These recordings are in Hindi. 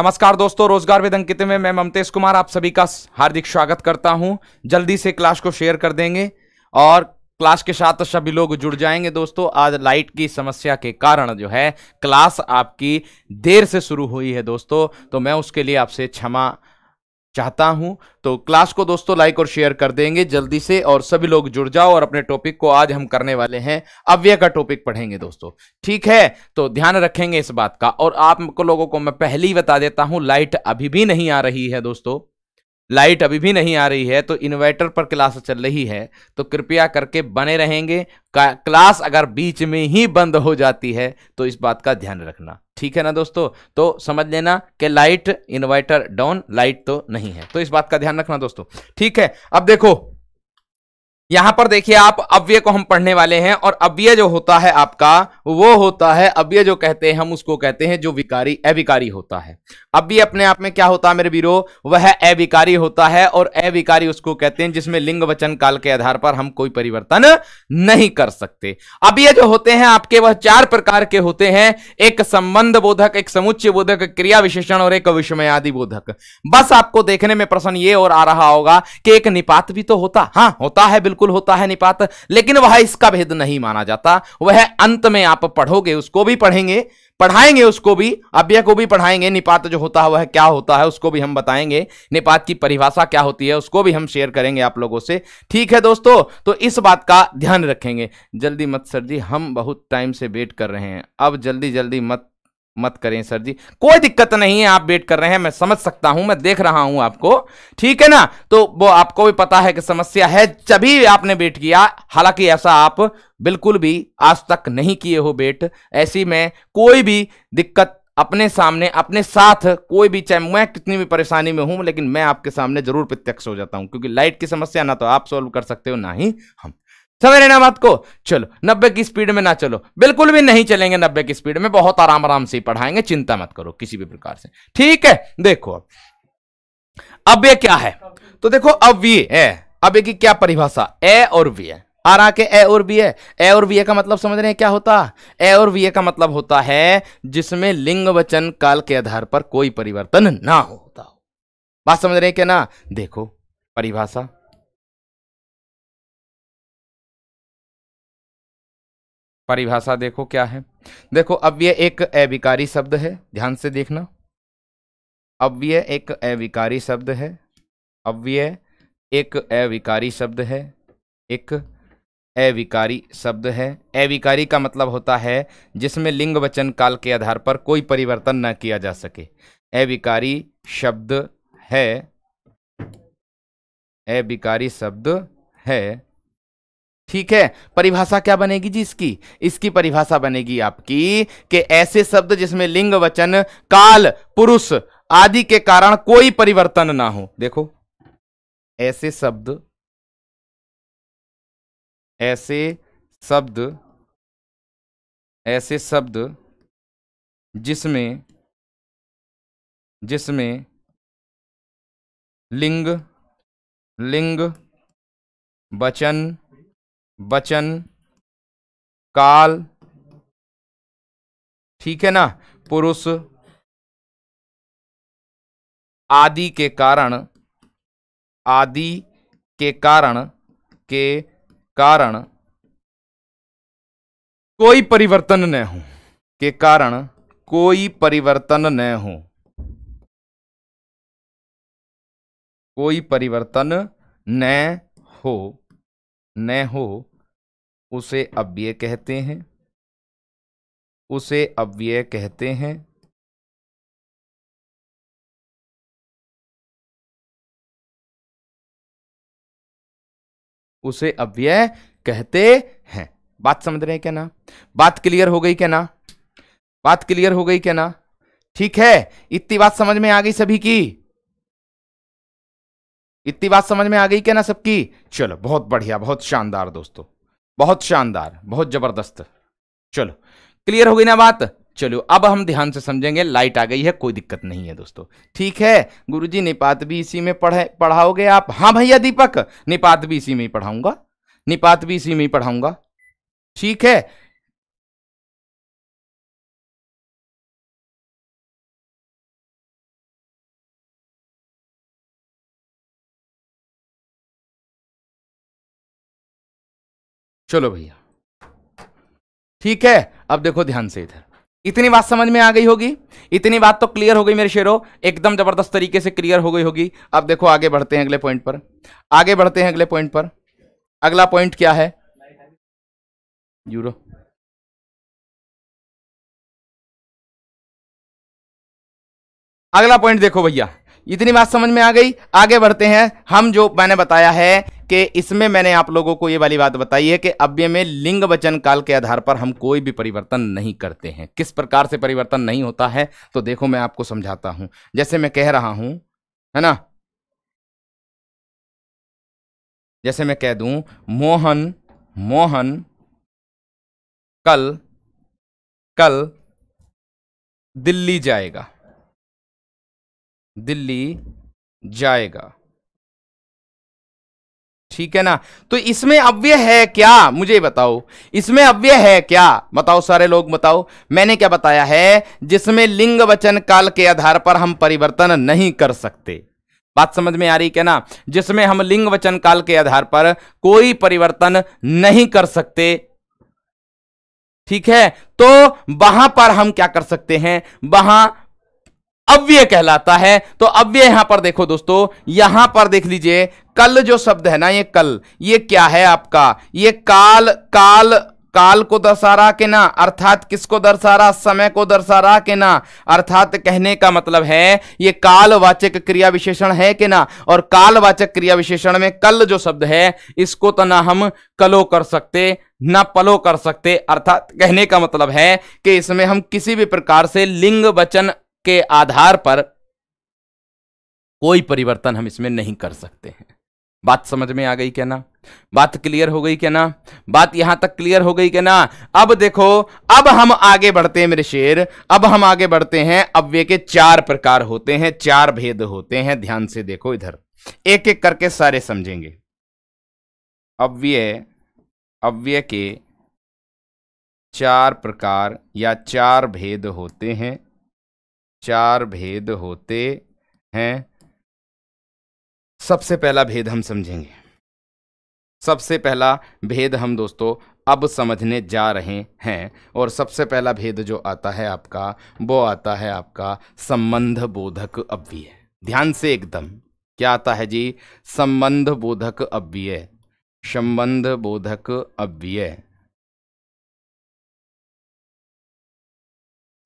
नमस्कार दोस्तों रोजगार वेद अंकित में मैं ममतेश कुमार आप सभी का हार्दिक स्वागत करता हूं जल्दी से क्लास को शेयर कर देंगे और क्लास के साथ सभी लोग जुड़ जाएंगे दोस्तों आज लाइट की समस्या के कारण जो है क्लास आपकी देर से शुरू हुई है दोस्तों तो मैं उसके लिए आपसे क्षमा चाहता हूं तो क्लास को दोस्तों लाइक और शेयर कर देंगे जल्दी से और सभी लोग जुड़ जाओ और अपने टॉपिक को आज हम करने वाले हैं अव्यय का टॉपिक पढ़ेंगे दोस्तों ठीक है तो ध्यान रखेंगे इस बात का और आपको लोगों को मैं पहले ही बता देता हूं लाइट अभी भी नहीं आ रही है दोस्तों लाइट अभी भी नहीं आ रही है तो इन्वर्टर पर क्लास चल रही है तो कृपया करके बने रहेंगे क्लास अगर बीच में ही बंद हो जाती है तो इस बात का ध्यान रखना ठीक है ना दोस्तों तो समझ लेना कि लाइट इन्वर्टर डाउन लाइट तो नहीं है तो इस बात का ध्यान रखना दोस्तों ठीक है अब देखो यहां पर देखिए आप अव्य को हम पढ़ने वाले हैं और अव्यय जो होता है आपका वो होता है अव्यय जो कहते हैं हम उसको कहते हैं जो विकारी अविकारी होता है अव्यय अपने आप में क्या होता है मेरे वीरो वह अविकारी होता है और अविकारी उसको कहते हैं जिसमें लिंग वचन काल के आधार पर हम कोई परिवर्तन नहीं कर सकते अव्यय जो होते हैं आपके वह चार प्रकार के होते हैं एक संबंध बोधक एक समुच्च बोधक क्रिया विशेषण और एक आदि बोधक बस आपको देखने में प्रश्न ये और आ रहा होगा कि एक निपात भी तो होता हाँ होता है बिल्कुल बिल्कुल होता है निपात लेकिन वह इसका भेद नहीं माना जाता वह अंत में आप पढ़ोगे उसको भी पढ़ेंगे पढ़ाएंगे उसको भी अव्यय को भी पढ़ाएंगे निपात जो होता है वह क्या होता है उसको भी हम बताएंगे निपात की परिभाषा क्या होती है उसको भी हम शेयर करेंगे आप लोगों से ठीक है दोस्तों तो इस बात का ध्यान रखेंगे जल्दी मत सर जी हम बहुत टाइम से वेट कर रहे हैं अब जल्दी जल्दी मत मत करें सर जी कोई दिक्कत नहीं है आप वेट कर रहे हैं मैं समझ सकता हूं मैं देख रहा हूं आपको ठीक है ना तो वो आपको भी पता है कि समस्या है तभी आपने वेट किया हालांकि ऐसा आप बिल्कुल भी आज तक नहीं किए हो वेट ऐसी में कोई भी दिक्कत अपने सामने अपने साथ कोई भी चाहे मैं कितनी भी परेशानी में हूं लेकिन मैं आपके सामने जरूर प्रत्यक्ष हो जाता हूं क्योंकि लाइट की समस्या ना तो आप सॉल्व कर सकते हो ना ही हम सवेरे ना मत को चलो नब्बे की स्पीड में ना चलो बिल्कुल भी नहीं चलेंगे नब्बे की स्पीड में बहुत आराम आराम से ही पढ़ाएंगे चिंता मत करो किसी भी प्रकार से ठीक है देखो अब अब ये क्या है तो देखो अब ये है अब ये की क्या परिभाषा ए और वी है आर आके ए और बी है ए और बी का मतलब समझ रहे हैं क्या होता ए और बी का मतलब होता है जिसमें लिंग वचन काल के आधार पर कोई परिवर्तन ना होता हो बात समझ रहे हैं क्या ना देखो परिभाषा परिभाषा देखो क्या है देखो अव्यय एक अविकारी शब्द है ध्यान से देखना अव्यय एक अविकारी शब्द है अव्यय एक अविकारी शब्द है एक अविकारी शब्द है अविकारी का मतलब होता है जिसमें लिंग वचन काल के आधार पर कोई परिवर्तन न किया जा सके अविकारी शब्द है अविकारी शब्द है ठीक है परिभाषा क्या बनेगी जी इसकी इसकी परिभाषा बनेगी आपकी कि ऐसे शब्द जिसमें लिंग वचन काल पुरुष आदि के कारण कोई परिवर्तन ना हो देखो ऐसे शब्द ऐसे शब्द ऐसे शब्द जिसमें जिसमें लिंग लिंग वचन वचन काल ठीक है ना पुरुष आदि के कारण आदि के कारण के कारण कोई परिवर्तन न हो के कारण कोई परिवर्तन न हो कोई परिवर्तन न हो न हो उसे अव्यय कहते हैं उसे अव्यय कहते हैं उसे अव्यय कहते हैं बात समझ रहे हैं क्या ना बात क्लियर हो गई क्या ना बात क्लियर हो गई क्या ना ठीक है इतनी बात समझ में आ गई सभी की इतनी बात समझ में आ गई क्या ना सबकी चलो बहुत बढ़िया बहुत शानदार दोस्तों बहुत शानदार बहुत जबरदस्त चलो क्लियर हो गई ना बात चलो अब हम ध्यान से समझेंगे लाइट आ गई है कोई दिक्कत नहीं है दोस्तों ठीक है गुरुजी निपात भी इसी में पढ़े पढ़ाओगे आप हाँ भैया दीपक निपात भी इसी में ही पढ़ाऊंगा निपात भी इसी में ही पढ़ाऊंगा ठीक है चलो भैया ठीक है अब देखो ध्यान से इधर इतनी बात समझ में आ गई होगी इतनी बात तो क्लियर हो गई मेरे शेरों एकदम जबरदस्त तरीके से क्लियर हो गई होगी अब देखो आगे बढ़ते हैं अगले पॉइंट पर आगे बढ़ते हैं अगले पॉइंट पर अगला पॉइंट क्या है यूरो अगला पॉइंट देखो भैया इतनी बात समझ में आ गई आगे बढ़ते हैं हम जो मैंने बताया है कि इसमें मैंने आप लोगों को ये वाली बात बताई है कि अव्य में लिंग वचन काल के आधार पर हम कोई भी परिवर्तन नहीं करते हैं किस प्रकार से परिवर्तन नहीं होता है तो देखो मैं आपको समझाता हूं जैसे मैं कह रहा हूं है ना जैसे मैं कह दूं मोहन मोहन कल कल दिल्ली जाएगा दिल्ली जाएगा ठीक है ना तो इसमें अव्यय है क्या मुझे बताओ इसमें अव्यय है क्या बताओ सारे लोग बताओ मैंने क्या बताया है जिसमें लिंग वचन काल के आधार पर हम परिवर्तन नहीं कर सकते बात समझ में आ रही क्या ना जिसमें हम लिंग वचन काल के आधार पर कोई परिवर्तन नहीं कर सकते ठीक है तो वहां पर हम क्या कर सकते हैं वहां अव्यय कहलाता है तो अव्यय यहां पर देखो दोस्तों यहां पर देख लीजिए कल जो शब्द है ना ये कल ये क्या है आपका ये काल काल काल को दर्शा रहा के ना अर्थात किसको दर्शा रहा समय को दर्शा रहा के ना अर्थात कहने का मतलब है ये कालवाचक क्रिया विशेषण है कि ना और कालवाचक क्रिया विशेषण में कल जो शब्द है इसको तो ना हम कलो कर सकते ना पलो कर सकते अर्थात कहने का मतलब है कि इसमें हम किसी भी प्रकार से लिंग वचन के आधार पर कोई परिवर्तन हम इसमें नहीं कर सकते हैं बात समझ में आ गई क्या ना बात क्लियर हो गई क्या ना बात यहां तक क्लियर हो गई क्या ना अब देखो अब हम आगे बढ़ते हैं मेरे शेर अब हम आगे बढ़ते हैं अव्यय के चार प्रकार होते हैं चार भेद होते हैं ध्यान से देखो इधर एक एक करके सारे समझेंगे अव्यय अव्यय के चार प्रकार या चार भेद होते हैं चार भेद होते हैं सबसे पहला भेद हम समझेंगे सबसे पहला भेद हम दोस्तों अब समझने जा रहे हैं और सबसे पहला भेद जो आता है आपका वो आता है आपका संबंध बोधक अव्यय ध्यान से एकदम क्या आता है जी संबंध बोधक अव्यय संबंध बोधक अव्यय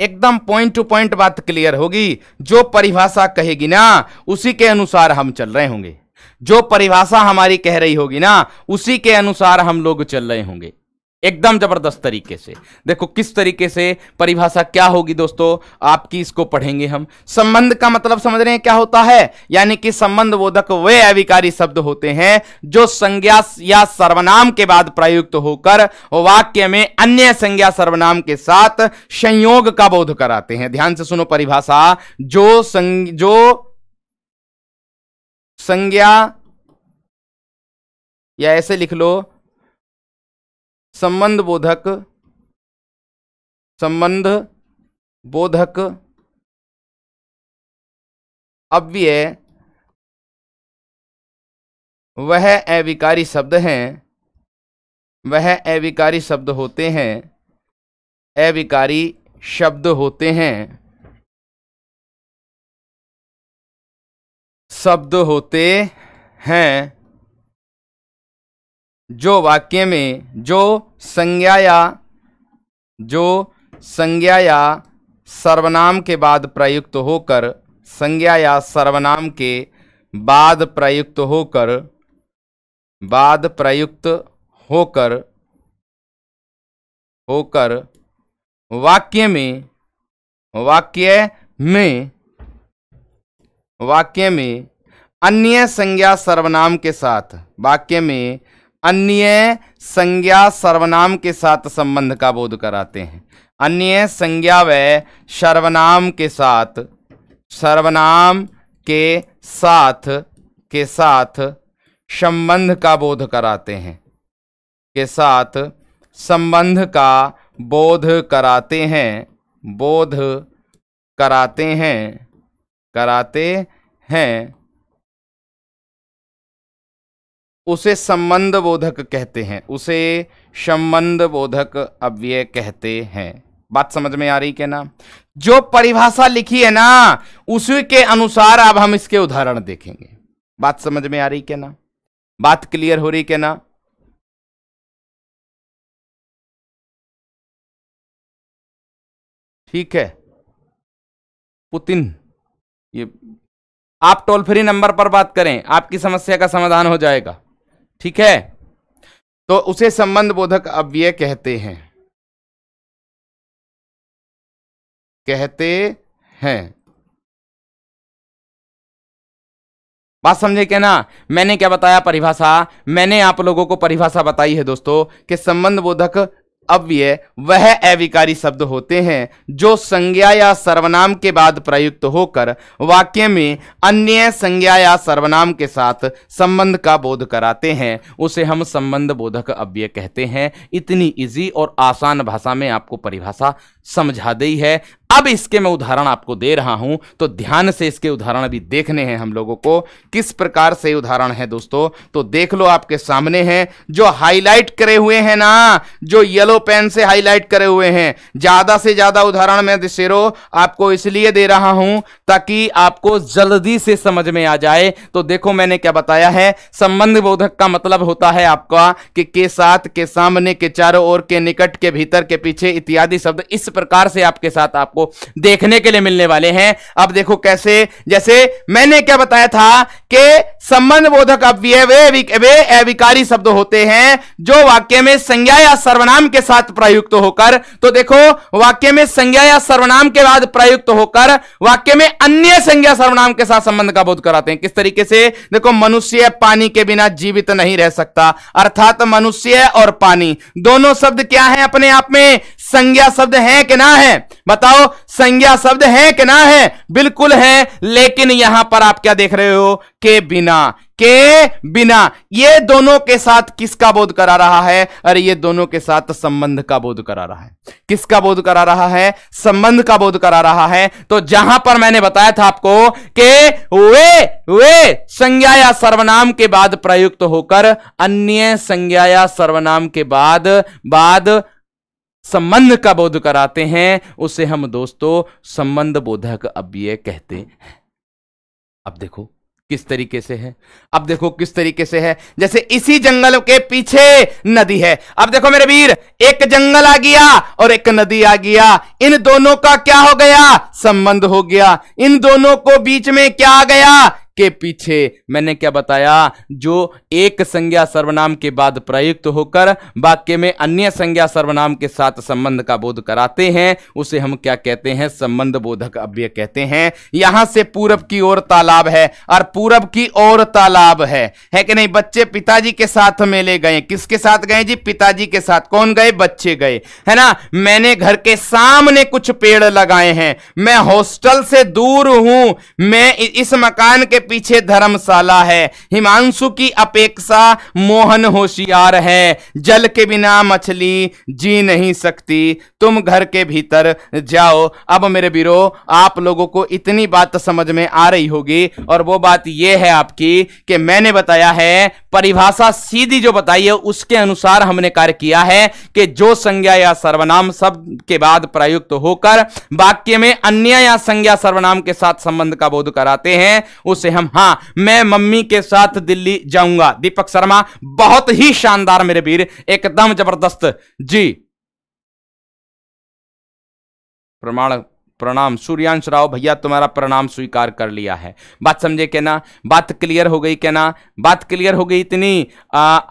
एकदम पॉइंट टू पॉइंट बात क्लियर होगी जो परिभाषा कहेगी ना उसी के अनुसार हम चल रहे होंगे जो परिभाषा हमारी कह रही होगी ना उसी के अनुसार हम लोग चल रहे होंगे एकदम जबरदस्त तरीके से देखो किस तरीके से परिभाषा क्या होगी दोस्तों आपकी इसको पढ़ेंगे हम संबंध का मतलब समझ रहे हैं क्या होता है यानी कि संबंध बोधक वे अविकारी शब्द होते हैं जो संज्ञा या सर्वनाम के बाद प्रयुक्त होकर वाक्य में अन्य संज्ञा सर्वनाम के साथ संयोग का बोध कराते हैं ध्यान से सुनो परिभाषा जो संग, जो संज्ञा या ऐसे लिख लो संबंध बोधक संबंध बोधक अव्यय वह अविकारी शब्द हैं वह अविकारी शब्द होते हैं अविकारी शब्द होते हैं शब्द होते हैं जो वाक्य में जो संज्ञा या जो संज्ञा या सर्वनाम के बाद प्रयुक्त होकर संज्ञा या सर्वनाम के बाद प्रयुक्त होकर बाद प्रयुक्त होकर होकर वाक्य में वाक्य में वाक्य में अन्य संज्ञा सर्वनाम के साथ वाक्य में अन्य संज्ञा सर्वनाम के साथ संबंध का बोध कराते हैं अन्य संज्ञा व सर्वनाम के साथ सर्वनाम के साथ के साथ संबंध का बोध कराते हैं के साथ संबंध का बोध कराते हैं बोध कराते हैं कराते हैं उसे संबंध बोधक कहते हैं उसे संबंध बोधक अव्यय कहते हैं बात समझ में आ रही क्या ना जो परिभाषा लिखी है ना उसी के अनुसार अब हम इसके उदाहरण देखेंगे बात समझ में आ रही क्या ना बात क्लियर हो रही क्या ना ठीक है पुतिन ये आप टोल फ्री नंबर पर बात करें आपकी समस्या का समाधान हो जाएगा ठीक है तो उसे संबंध बोधक अव्यय कहते हैं कहते हैं बात समझे क्या ना मैंने क्या बताया परिभाषा मैंने आप लोगों को परिभाषा बताई है दोस्तों कि संबंध बोधक अव्यय वह अविकारी शब्द होते हैं जो संज्ञा या सर्वनाम के बाद प्रयुक्त होकर वाक्य में अन्य संज्ञा या सर्वनाम के साथ संबंध का बोध कराते हैं उसे हम संबंध बोधक अव्यय कहते हैं इतनी इजी और आसान भाषा में आपको परिभाषा समझा दी है अब इसके मैं उदाहरण आपको दे रहा हूं तो ध्यान से इसके उदाहरण भी देखने हैं हम लोगों को किस प्रकार से उदाहरण है दोस्तों तो देख लो आपके सामने हैं जो हाईलाइट करे हुए हैं ना जो येलो पेन से हाईलाइट करे हुए हैं ज्यादा से ज्यादा उदाहरण मैं दिशेरो आपको इसलिए दे रहा हूं ताकि आपको जल्दी से समझ में आ जाए तो देखो मैंने क्या बताया है संबंध बोधक का मतलब होता है आपका कि के साथ के सामने के चारों ओर के निकट के भीतर के पीछे इत्यादि शब्द इस प्रकार से आपके साथ आपको देखने के लिए मिलने वाले हैं अब देखो कैसे जैसे मैंने क्या बताया था कि संबंध बोधक अव्यय अविकारी शब्द होते हैं जो वाक्य में संज्ञा या सर्वनाम के साथ प्रयुक्त होकर तो देखो वाक्य में संज्ञा या सर्वनाम के बाद प्रयुक्त होकर वाक्य में अन्य संज्ञा सर्वनाम के साथ संबंध का बोध कराते हैं किस तरीके से देखो मनुष्य पानी के बिना जीवित नहीं रह सकता अर्थात मनुष्य और पानी दोनों शब्द क्या है अपने आप में संज्ञा शब्द है कि ना है बताओ संज्ञा शब्द है कि ना है बिल्कुल है लेकिन यहां पर आप क्या देख रहे हो के बिना के बिना ये दोनों के साथ किसका बोध करा रहा है अरे ये दोनों के साथ संबंध का बोध करा रहा है किसका बोध करा रहा है संबंध का बोध करा रहा है तो जहां पर मैंने बताया था आपको के वे वे संज्ञा या सर्वनाम के बाद प्रयुक्त होकर अन्य संज्ञा या सर्वनाम के बाद बाद संबंध का बोध कराते हैं उसे हम दोस्तों संबंध बोधक अव्यय कहते हैं अब देखो किस तरीके से है अब देखो किस तरीके से है जैसे इसी जंगल के पीछे नदी है अब देखो मेरे वीर एक जंगल आ गया और एक नदी आ गया इन दोनों का क्या हो गया संबंध हो गया इन दोनों को बीच में क्या आ गया के पीछे मैंने क्या बताया जो एक संज्ञा सर्वनाम के बाद प्रयुक्त होकर वाक्य में अन्य संज्ञा सर्वनाम के साथ संबंध का बोध कराते हैं उसे हम क्या कहते हैं संबंध बोधक अव्यय कहते हैं यहां से पूरब की ओर तालाब है और पूरब की ओर तालाब है है कि नहीं बच्चे पिताजी के साथ मेले गए किसके साथ गए जी पिताजी के साथ कौन गए बच्चे गए है ना मैंने घर के सामने कुछ पेड़ लगाए हैं मैं हॉस्टल से दूर हूं मैं इस मकान के पीछे धर्मशाला है हिमांशु की अपेक्षा मोहन होशियार है जल के बिना मछली जी नहीं सकती तुम घर के भीतर जाओ अब मेरे बीरो आप लोगों को इतनी बात समझ में आ रही होगी और वो बात ये है आपकी कि मैंने बताया है परिभाषा सीधी जो बताई है उसके अनुसार हमने कार्य किया है कि जो संज्ञा या सर्वनाम शब्द के बाद प्रयुक्त तो होकर वाक्य में अन्य या संज्ञा सर्वनाम के साथ संबंध का बोध कराते हैं उसे हम हां मैं मम्मी के साथ दिल्ली जाऊंगा दीपक शर्मा बहुत ही शानदार मेरे वीर एकदम जबरदस्त जी प्रमाण प्रणाम सूर्यांश राव भैया तुम्हारा प्रणाम स्वीकार कर लिया है बात समझे क्या ना बात क्लियर हो गई क्या ना बात क्लियर हो गई इतनी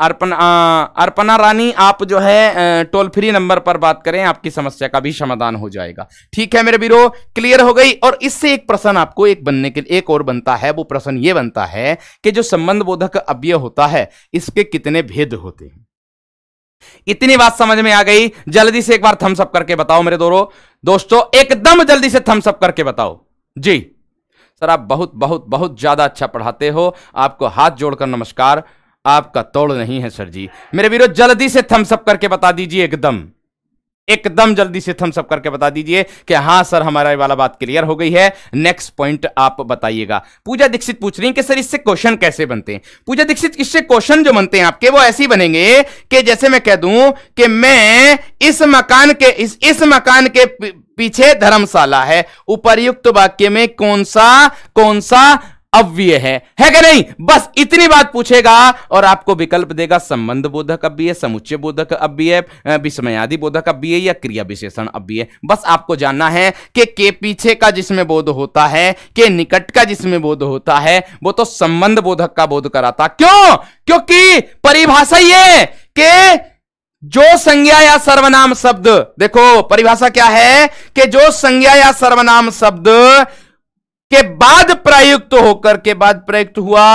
अर्पना अर्पना रानी आप जो है टोल फ्री नंबर पर बात करें आपकी समस्या का भी समाधान हो जाएगा ठीक है मेरे बीरो क्लियर हो गई और इससे एक प्रश्न आपको एक बनने के एक और बनता है वो प्रश्न ये बनता है कि जो संबंध बोधक अव्यय होता है इसके कितने भेद होते हैं इतनी बात समझ में आ गई जल्दी से एक बार थम्स अप करके बताओ मेरे दोस्तों दोस्तों एकदम जल्दी से थम्सअप करके बताओ जी सर आप बहुत बहुत बहुत ज्यादा अच्छा पढ़ाते हो आपको हाथ जोड़कर नमस्कार आपका तोड़ नहीं है सर जी मेरे वीरों जल्दी से थम्सअप करके बता दीजिए एकदम एकदम जल्दी से थम्सअप करके बता दीजिए कि हाँ सर हमारा वाला बात क्लियर हो गई है नेक्स्ट पॉइंट आप बताइएगा पूजा दीक्षित पूछ रही कि सर इससे क्वेश्चन कैसे बनते हैं पूजा दीक्षित इससे क्वेश्चन जो बनते हैं आपके वो ऐसे बनेंगे कि जैसे मैं कह दूं कि मैं इस मकान के इस इस मकान के पीछे धर्मशाला है उपरयुक्त वाक्य में कौन सा कौन सा अव्यय है है कि नहीं बस इतनी बात पूछेगा और आपको विकल्प देगा संबंध बोधक अव्यय समुच्चय बोधक अव्यय विस्मयादि बोधक अव्यय या क्रिया विशेषण अव्यय बस आपको जानना है कि के पीछे का जिसमें बोध होता है के निकट का जिसमें बोध होता है वो तो संबंध बोधक का बोध कराता क्यों क्योंकि परिभाषा ये के जो संज्ञा या सर्वनाम शब्द देखो परिभाषा क्या है कि जो संज्ञा या सर्वनाम शब्द के बाद प्रायुक्त होकर के बाद प्रयुक्त हुआ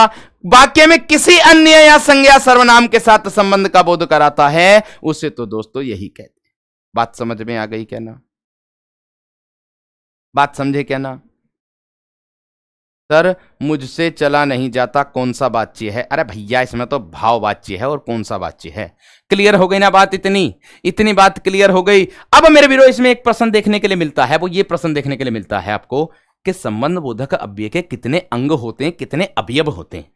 वाक्य में किसी अन्य या संज्ञा सर्वनाम के साथ संबंध का बोध कराता है उसे तो दोस्तों यही कहते हैं बात समझ में आ गई क्या ना बात समझे क्या ना सर मुझसे चला नहीं जाता कौन सा बातचीत है अरे भैया इसमें तो भाव वाच्य है और कौन सा वाच्य है क्लियर हो गई ना बात इतनी इतनी बात क्लियर हो गई अब मेरे वीरो इसमें एक प्रश्न देखने के लिए मिलता है वो ये प्रश्न देखने के लिए मिलता है आपको कि संबंध बोधक अव्यय के कितने अंग होते हैं कितने अवयव होते हैं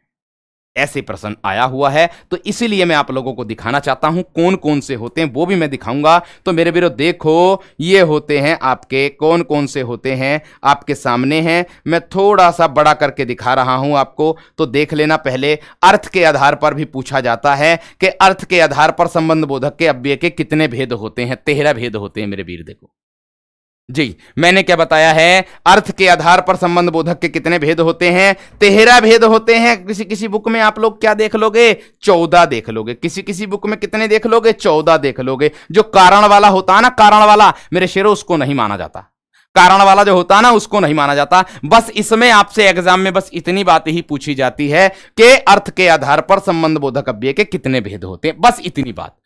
ऐसे प्रश्न आया हुआ है तो इसीलिए मैं आप लोगों को दिखाना चाहता हूं कौन कौन से होते हैं वो भी मैं दिखाऊंगा तो मेरे वीरों देखो ये होते हैं आपके कौन कौन से होते हैं आपके सामने हैं मैं थोड़ा सा बड़ा करके दिखा रहा हूं आपको तो देख लेना पहले अर्थ के आधार पर भी पूछा जाता है कि अर्थ के आधार पर संबंध बोधक के अव्यय के कितने भेद होते हैं तेरह भेद होते हैं मेरे वीर देखो जी मैंने क्या बताया है अर्थ के आधार पर संबंध बोधक के कितने भेद होते हैं तेहरा भेद होते हैं किसी किसी बुक में आप लोग क्या देख लोगे चौदह देख लोगे किसी किसी बुक में कितने देख लोगे चौदह देख लोगे जो कारण वाला होता है ना कारण वाला मेरे शेरों उसको नहीं माना जाता कारण वाला जो होता है ना उसको नहीं माना जाता बस इसमें आपसे एग्जाम में बस इतनी बात ही पूछी जाती है कि अर्थ के आधार पर संबंध बोधक अव्यय के कितने भेद होते हैं बस इतनी बात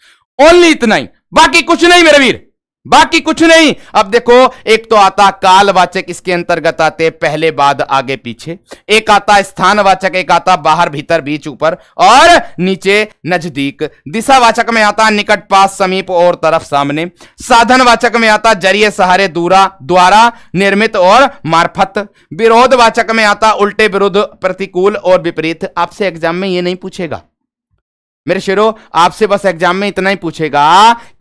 ओनली इतना ही बाकी कुछ नहीं मेरे वीर बाकी कुछ नहीं अब देखो एक तो आता कालवाचक इसके अंतर्गत आते पहले बाद आगे पीछे एक आता स्थानवाचक एक आता बाहर भीतर बीच ऊपर और नीचे नजदीक दिशावाचक में आता निकट पास समीप और तरफ सामने साधनवाचक में आता जरिए सहारे दूरा द्वारा निर्मित और मार्फत विरोधवाचक में आता उल्टे विरुद्ध प्रतिकूल और विपरीत आपसे एग्जाम में ये नहीं पूछेगा मेरे शेरों आपसे बस एग्जाम में इतना ही पूछेगा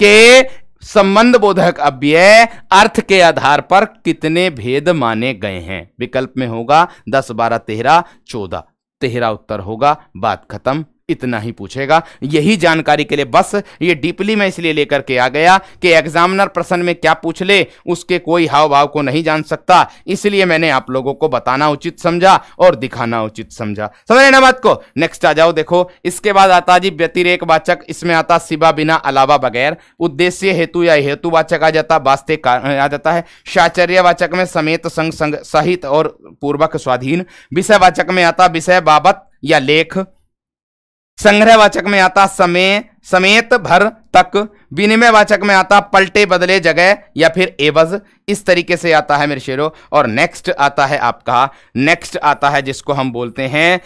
कि संबंध बोधक अव्यय अर्थ के आधार पर कितने भेद माने गए हैं विकल्प में होगा दस बारह तेरह चौदह तेरह उत्तर होगा बात खत्म इतना ही पूछेगा यही जानकारी के लिए बस ये डीपली मैं इसलिए लेकर के आ गया कि एग्जामिनर प्रश्न में क्या पूछ ले उसके कोई हाव भाव को नहीं जान सकता इसलिए मैंने आप लोगों को बताना उचित समझा और दिखाना उचित समझा समझ ना बात को नेक्स्ट आ जाओ देखो इसके बाद आता जी व्यतिरेक वाचक इसमें आता सिवा बिना अलावा बगैर उद्देश्य हेतु या हेतु वाचक आ जाता वास्ते आ जाता है साचर्य वाचक में समेत संग संग सहित और पूर्वक स्वाधीन विषय वाचक में आता विषय बाबत या लेख संग्रहवाचक में आता समय समेत भर तक विनिमयवाचक में आता पलटे बदले जगह या फिर एवज इस तरीके से आता है मेरे शेरों और नेक्स्ट आता है आपका नेक्स्ट आता है जिसको हम बोलते हैं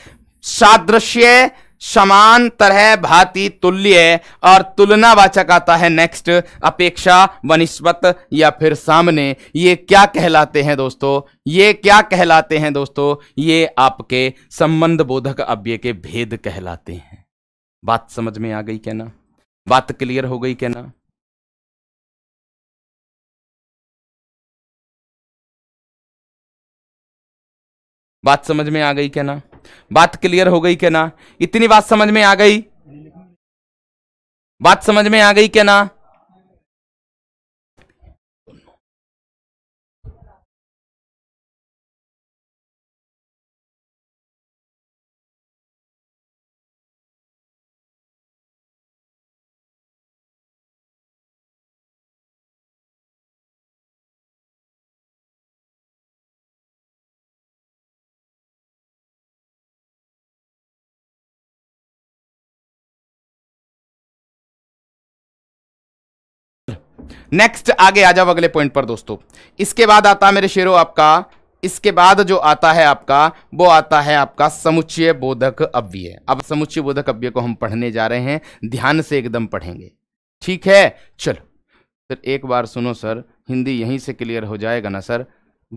सादृश्य समान तरह भांति तुल्य और तुलना वाचक आता है नेक्स्ट अपेक्षा वनिस्पत या फिर सामने ये क्या कहलाते हैं दोस्तों ये क्या कहलाते हैं दोस्तों ये आपके संबंध बोधक अव्यय के भेद कहलाते हैं बात समझ में आ गई क्या ना बात क्लियर हो गई क्या ना बात समझ में आ गई क्या ना बात क्लियर हो गई क्या ना इतनी बात समझ में आ गई बात समझ में आ गई क्या ना नेक्स्ट आगे आ जाओ अगले पॉइंट पर दोस्तों इसके बाद आता है मेरे शेरों आपका इसके बाद जो आता है आपका वो आता है आपका समुच्चय बोधक अव्यय अब समुच्चय बोधक अव्यय को हम पढ़ने जा रहे हैं ध्यान से एकदम पढ़ेंगे ठीक है चलो सर एक बार सुनो सर हिंदी यहीं से क्लियर हो जाएगा ना सर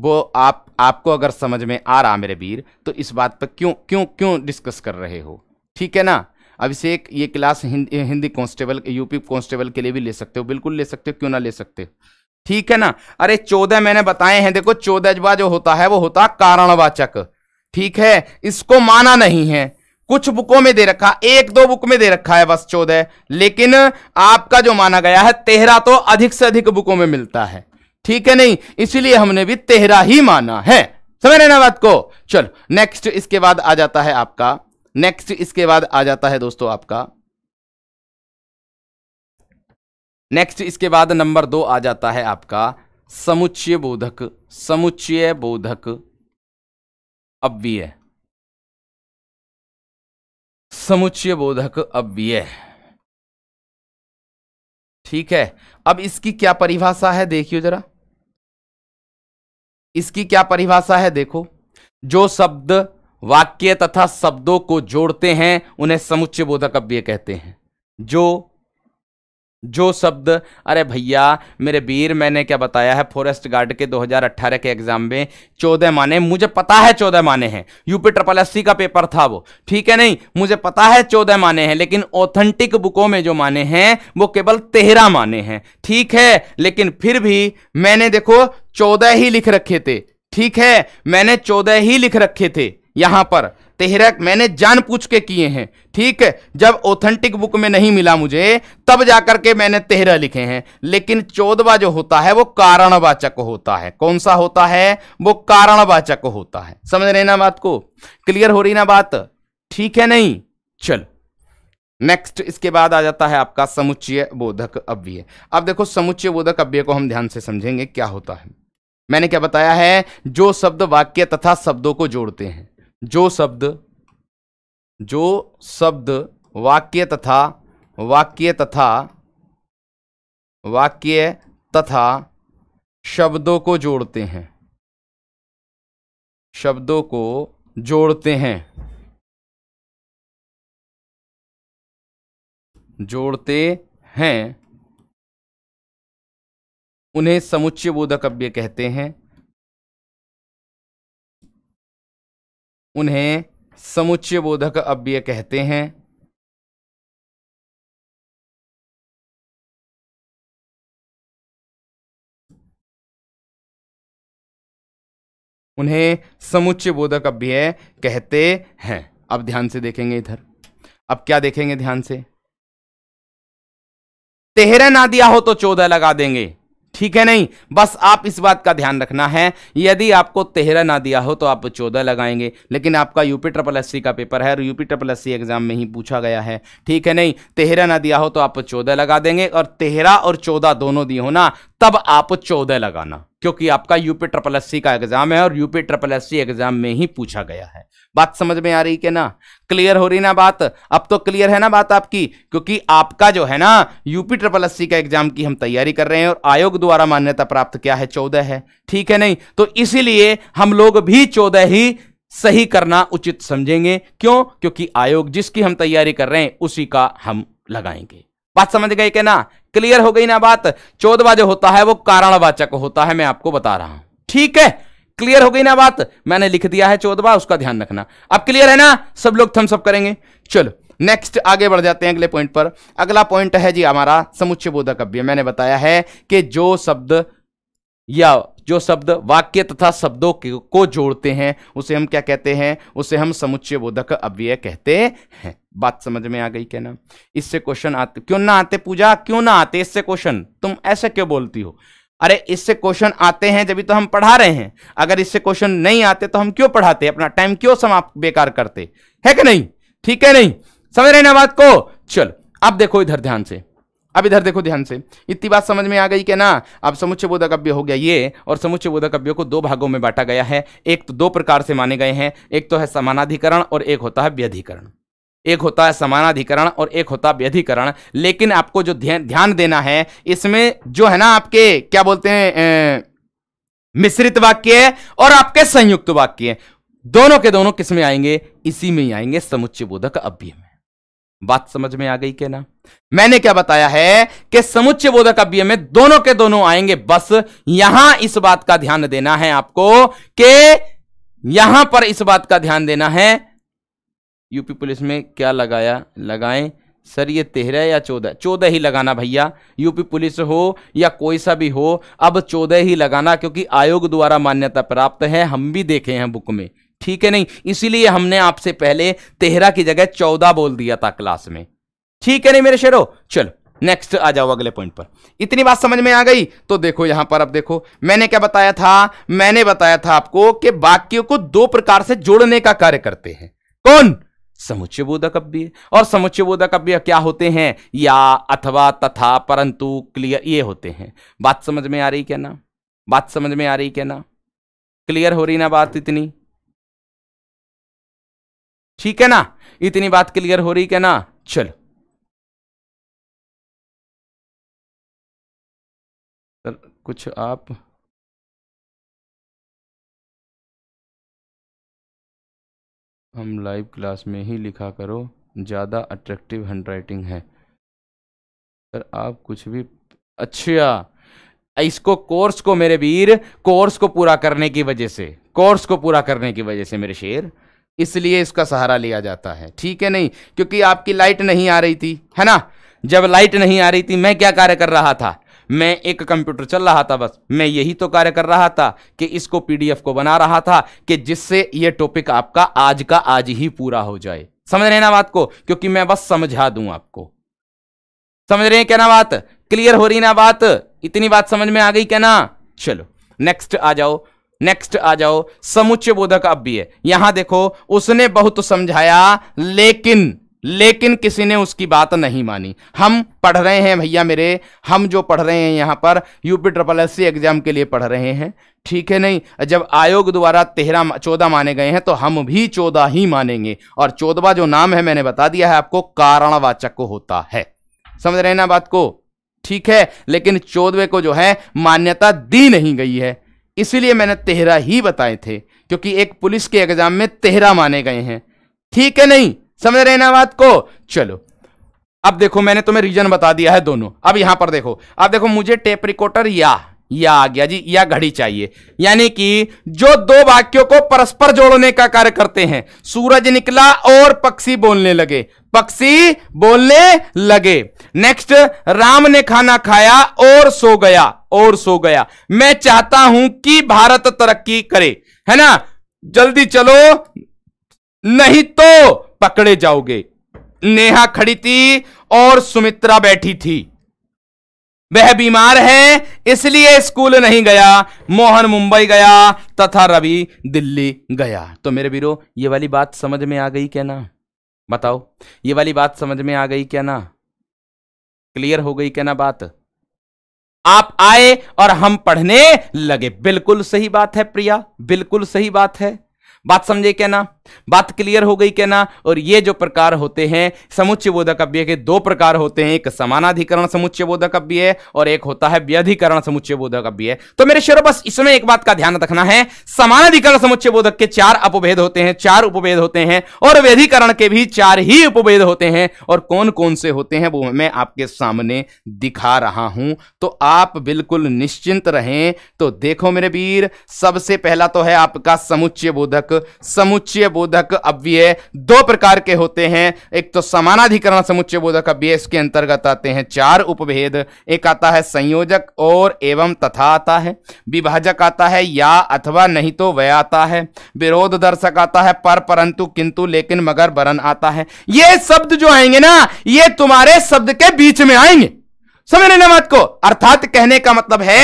वो आप आपको अगर समझ में आ रहा मेरे वीर तो इस बात पर क्यों क्यों क्यों डिस्कस कर रहे हो ठीक है ना अभिषेक ये class Hindi Hindi constable UP constable के लिए भी ले सकते हो बिल्कुल ले सकते हो क्यों ना ले सकते ठीक है ना अरे चौदह मैंने बताए हैं देखो जवा जो होता है वो होता कारणवाचक ठीक है इसको माना नहीं है कुछ बुकों में दे रखा एक दो बुक में दे रखा है बस चौदह लेकिन आपका जो माना गया है तेहरा तो अधिक से अधिक बुकों में मिलता है ठीक है नहीं इसीलिए हमने भी तेहरा ही माना है समझ रहे ना बात को चलो नेक्स्ट इसके बाद आ जाता है आपका नेक्स्ट इसके बाद आ जाता है दोस्तों आपका नेक्स्ट इसके बाद नंबर दो आ जाता है आपका समुच्चय बोधक समुच्चय बोधक अव्यय समुच्चय बोधक अव्यय ठीक है अब इसकी क्या परिभाषा है देखियो जरा इसकी क्या परिभाषा है देखो जो शब्द वाक्य तथा शब्दों को जोड़ते हैं उन्हें समुच्चय बोधक अव्यय कहते हैं जो जो शब्द अरे भैया मेरे वीर मैंने क्या बताया है फॉरेस्ट गार्ड के 2018 के एग्जाम में चौदह माने मुझे पता है चौदह माने हैं यूपी ट्रिपल एस का पेपर था वो ठीक है नहीं मुझे पता है चौदह माने हैं लेकिन ऑथेंटिक बुकों में जो माने हैं वो केवल तेरह माने हैं ठीक है लेकिन फिर भी मैंने देखो चौदह ही लिख रखे थे ठीक है मैंने चौदह ही लिख रखे थे यहां पर तेहरक मैंने जान पूछ के किए हैं ठीक है जब ऑथेंटिक बुक में नहीं मिला मुझे तब जाकर के मैंने तेहरा लिखे हैं लेकिन चौदवा जो होता है वो कारणवाचक होता है कौन सा होता है वो कारणवाचक होता है समझ रहे ना बात को क्लियर हो रही ना बात ठीक है नहीं चलो नेक्स्ट इसके बाद आ जाता है आपका समुच्चय बोधक अव्यय अब देखो समुच्चय बोधक अव्यय को हम ध्यान से समझेंगे क्या होता है मैंने क्या बताया है जो शब्द वाक्य तथा शब्दों को जोड़ते हैं जो शब्द जो शब्द वाक्य तथा वाक्य तथा वाक्य तथा शब्दों को जोड़ते हैं शब्दों को जोड़ते हैं जोड़ते हैं उन्हें समुच्चय बोधक अव्यय कहते हैं उन्हें समुच्चय बोधक अव्यय कहते हैं उन्हें समुच्चय बोधक अव्यय कहते हैं अब ध्यान से देखेंगे इधर अब क्या देखेंगे ध्यान से तेहरा ना दिया हो तो चौदह लगा देंगे ठीक है नहीं बस आप इस बात का ध्यान रखना है यदि आपको तेरह ना दिया हो तो आप चौदह लगाएंगे लेकिन आपका यूपी ट्रिपल एस का पेपर है और यूपी ट्रिपल एस एग्जाम में ही पूछा गया है ठीक है नहीं तेरह ना दिया हो तो आप चौदह लगा देंगे और तेरह और चौदह दोनों दिए हो ना तब आप चौदह लगाना क्योंकि आपका यूपी ट्रिपल एस का एग्जाम है और यूपी ट्रिपल एस एग्जाम में ही पूछा गया है बात समझ में आ रही है ना क्लियर हो रही ना बात अब तो क्लियर है ना बात आपकी क्योंकि आपका जो है ना यूपी ट्रिपल एस का एग्जाम की हम तैयारी कर रहे हैं और आयोग द्वारा मान्यता प्राप्त क्या है चौदह है ठीक है नहीं तो इसीलिए हम लोग भी चौदह ही सही करना उचित समझेंगे क्यों क्योंकि आयोग जिसकी हम तैयारी कर रहे हैं उसी का हम लगाएंगे बात समझ गई क्या ना क्लियर हो गई ना बात चौदवा जो होता है वो कारणवाचक होता है मैं आपको बता रहा हूं ठीक है क्लियर हो गई ना बात मैंने लिख दिया है चौदवा उसका ध्यान रखना अब क्लियर है ना सब लोग थम्सअप करेंगे चलो नेक्स्ट आगे बढ़ जाते हैं अगले पॉइंट पर अगला पॉइंट है जी हमारा समुच्चय बोधक अव्यय मैंने बताया है कि जो शब्द या जो शब्द वाक्य तथा शब्दों को जोड़ते हैं उसे हम क्या कहते हैं उसे हम समुच्चय बोधक अव्यय कहते हैं बात समझ में आ गई क्या ना इससे क्वेश्चन आते क्यों ना आते पूजा क्यों ना आते इससे क्वेश्चन तुम ऐसे क्यों बोलती हो अरे इससे क्वेश्चन आते हैं जब तो हम पढ़ा रहे हैं अगर इससे क्वेश्चन नहीं आते तो हम क्यों पढ़ाते अपना टाइम क्यों समाप्त बेकार करते है कि नहीं ठीक है नहीं समझ रहे ना बात को चलो अब देखो इधर ध्यान से अब इधर देखो ध्यान से इतनी बात समझ में आ गई क्या ना अब समुच्चय बोधकव्य हो गया ये और समुच्चय बोधकव्य को दो भागों में बांटा गया है एक तो दो प्रकार से माने गए हैं एक तो है समानाधिकरण और एक होता है व्यधिकरण एक होता है समानाधिकरण और एक होता है व्यधिकरण लेकिन आपको जो ध्यान देना है इसमें जो है ना आपके क्या बोलते हैं मिश्रित वाक्य और आपके संयुक्त वाक्य दोनों के दोनों किसमें आएंगे इसी में ही आएंगे समुच्चय बोधक अव्य में बात समझ में आ गई क्या ना मैंने क्या बताया है कि समुच्चय बोधक अव्यय में दोनों के दोनों आएंगे बस यहां इस बात का ध्यान देना है आपको कि यहां पर इस बात का ध्यान देना है यूपी पुलिस में क्या लगाया लगाएं सर ये तेरह या चौदह चौदह ही लगाना भैया यूपी पुलिस हो या कोई सा भी हो अब चौदह ही लगाना क्योंकि आयोग द्वारा मान्यता प्राप्त है हम भी देखे हैं बुक में ठीक है नहीं इसीलिए हमने आपसे पहले तेहरा की जगह चौदह बोल दिया था क्लास में ठीक है नहीं मेरे शेरो चलो नेक्स्ट आ जाओ अगले पॉइंट पर इतनी बात समझ में आ गई तो देखो यहां पर अब देखो मैंने क्या बताया था मैंने बताया था आपको कि वाक्यों को दो प्रकार से जोड़ने का कार्य करते हैं कौन समुच्चय बोधक अव्यय और समुच्चय बोधक अव्यय क्या होते हैं या अथवा तथा परंतु क्लियर ये होते हैं बात समझ में आ रही क्या ना बात समझ में आ रही क्या ना क्लियर हो रही ना बात इतनी ठीक है ना इतनी बात क्लियर हो रही है ना चलो सर कुछ आप हम लाइव क्लास में ही लिखा करो ज़्यादा अट्रैक्टिव हैंडराइटिंग है सर आप कुछ भी अच्छा इसको कोर्स को मेरे वीर कोर्स को पूरा करने की वजह से कोर्स को पूरा करने की वजह से मेरे शेर इसलिए इसका सहारा लिया जाता है ठीक है नहीं क्योंकि आपकी लाइट नहीं आ रही थी है ना जब लाइट नहीं आ रही थी मैं क्या कार्य कर रहा था मैं एक कंप्यूटर चल रहा था बस मैं यही तो कार्य कर रहा था कि इसको पीडीएफ को बना रहा था कि जिससे ये टॉपिक आपका आज का आज ही पूरा हो जाए समझ रहे ना बात को क्योंकि मैं बस समझा दूं आपको समझ रहे हैं क्या ना बात क्लियर हो रही ना बात इतनी बात समझ में आ गई क्या ना चलो नेक्स्ट आ जाओ नेक्स्ट आ जाओ समुच्चय बोधक अब भी है यहां देखो उसने बहुत समझाया लेकिन लेकिन किसी ने उसकी बात नहीं मानी हम पढ़ रहे हैं भैया मेरे हम जो पढ़ रहे हैं यहां पर यूपी ट्रिपल एस एग्जाम के लिए पढ़ रहे हैं ठीक है नहीं जब आयोग द्वारा तेरह चौदह माने गए हैं तो हम भी चौदह ही मानेंगे और चौदवा जो नाम है मैंने बता दिया है आपको कारणवाचक होता है समझ रहे ना बात को ठीक है लेकिन चौदवे को जो है मान्यता दी नहीं गई है इसीलिए मैंने तेहरा ही बताए थे क्योंकि एक पुलिस के एग्जाम में तेहरा माने गए हैं ठीक है नहीं समझ रहे ना बात को चलो अब देखो मैंने तुम्हें रीजन बता दिया है दोनों अब यहां पर देखो अब देखो मुझे टेप रिकॉर्डर या यह आ गया जी यह घड़ी चाहिए यानी कि जो दो वाक्यों को परस्पर जोड़ने का कार्य करते हैं सूरज निकला और पक्षी बोलने लगे पक्षी बोलने लगे नेक्स्ट राम ने खाना खाया और सो गया और सो गया मैं चाहता हूं कि भारत तरक्की करे है ना जल्दी चलो नहीं तो पकड़े जाओगे नेहा खड़ी थी और सुमित्रा बैठी थी वह बीमार है इसलिए स्कूल नहीं गया मोहन मुंबई गया तथा रवि दिल्ली गया तो मेरे वीरो ये वाली बात समझ में आ गई क्या ना बताओ ये वाली बात समझ में आ गई क्या ना क्लियर हो गई क्या ना बात आप आए और हम पढ़ने लगे बिल्कुल सही बात है प्रिया बिल्कुल सही बात है बात समझे क्या ना बात क्लियर हो गई क्या ना और ये जो प्रकार होते हैं समुच्च बोधक अव्यय के दो प्रकार होते हैं एक समानाधिकरण समुच्चय बोधक अव्यय और एक होता है व्यधिकरण समुच्चय बोधक अव्यय तो मेरे शेरों बस इसमें एक बात का ध्यान रखना है समानाधिकरण समुच्चय बोधक के चार अपभेद होते हैं चार उपभेद होते हैं और व्यधिकरण के भी चार ही उपभेद होते हैं और कौन कौन से होते हैं वो मैं आपके सामने दिखा रहा हूं तो आप बिल्कुल निश्चिंत रहें तो देखो मेरे वीर सबसे पहला तो है आपका समुच्चय बोधक समुच्चय बोधक अव्यय दो प्रकार के होते हैं एक तो समानाधिकरण समुच्चय बोधक अव्यय इसके अंतर्गत आते हैं चार उपभेद एक आता है संयोजक और एवं तथा आता है विभाजक आता है या अथवा नहीं तो वह आता है विरोध दर्शक आता है पर परंतु किंतु लेकिन मगर बरन आता है ये शब्द जो आएंगे ना ये तुम्हारे शब्द के बीच में आएंगे समझ लेना बात को अर्थात कहने का मतलब है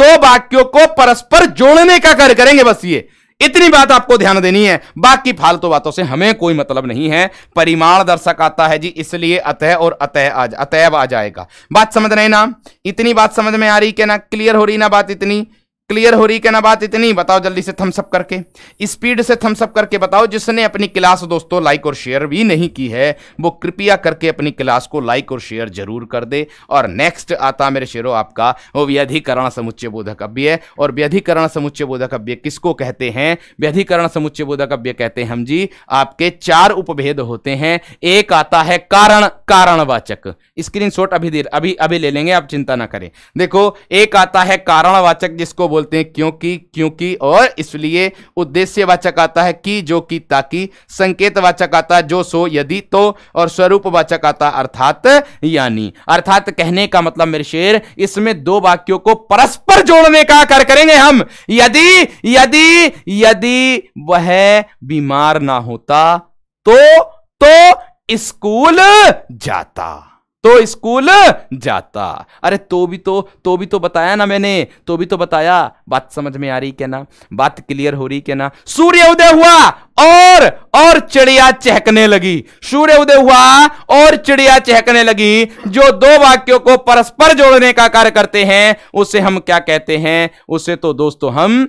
दो वाक्यों को परस्पर जोड़ने का कार्य करेंगे बस ये इतनी बात आपको ध्यान देनी है बाकी फालतू तो बातों से हमें कोई मतलब नहीं है परिमाण दर्शक आता है जी इसलिए अतः और अतः आज अतैव आ जाएगा बात समझ रहे ना इतनी बात समझ में आ रही क्या ना क्लियर हो रही ना बात इतनी क्लियर हो रही क्या ना बात इतनी बताओ जल्दी से थम्सअप करके स्पीड से थम्सअप करके बताओ जिसने अपनी क्लास दोस्तों लाइक और शेयर भी नहीं की है वो कृपया करके अपनी क्लास को लाइक और शेयर जरूर कर दे और नेक्स्ट आता मेरे शेरों आपका वो व्यधिकरण समुच्चय बोधक अव्य और व्यधिकरण समुच्चय बोधक अव्य किसको कहते हैं व्यधिकरण समुच्चय बोधक अव्य कहते हैं हम जी आपके चार उपभेद होते हैं एक आता है कारण कारणवाचक शॉट अभी अभी अभी ले लेंगे आप चिंता ना करें देखो एक आता है कारणवाचक जिसको बोलते हैं क्योंकि क्योंकि और इसलिए उद्देश्य वाचक आता है कि जो कि ताकि संकेत वाचक आता जो सो यदि तो और स्वरूप वाचक आता अर्थात यानी अर्थात कहने का मतलब मेरे शेर इसमें दो वाक्यों को परस्पर जोड़ने का आकार करेंगे हम यदि यदि यदि वह बीमार ना होता तो तो स्कूल जाता तो स्कूल जाता अरे तो भी तो तो भी तो बताया ना मैंने तो भी तो बताया बात समझ में आ रही क्या ना बात क्लियर हो रही क्या ना सूर्य उदय हुआ और और चिड़िया चहकने लगी सूर्य उदय हुआ और चिड़िया चहकने लगी जो दो वाक्यों को परस्पर जोड़ने का कार्य करते हैं उसे हम क्या कहते हैं उसे तो दोस्तों हम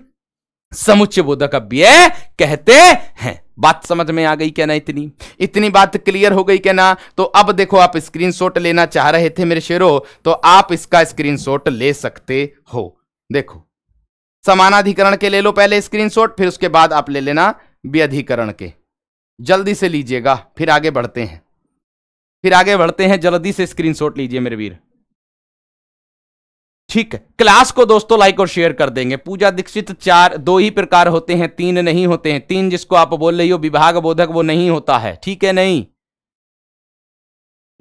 समुच्चय बोधक अव्यय कहते हैं बात समझ में आ गई क्या ना इतनी इतनी बात क्लियर हो गई क्या ना तो अब देखो आप स्क्रीनशॉट लेना चाह रहे थे मेरे शेरों तो आप इसका स्क्रीनशॉट ले सकते हो देखो समानाधिकरण के ले लो पहले स्क्रीनशॉट फिर उसके बाद आप ले लेना व्यधिकरण के जल्दी से लीजिएगा फिर आगे बढ़ते हैं फिर आगे बढ़ते हैं जल्दी से स्क्रीनशॉट लीजिए मेरे वीर ठीक है क्लास को दोस्तों लाइक और शेयर कर देंगे पूजा दीक्षित चार दो ही प्रकार होते हैं तीन नहीं होते हैं तीन जिसको आप बोल रही हो विभाग बोधक वो नहीं होता है ठीक है नहीं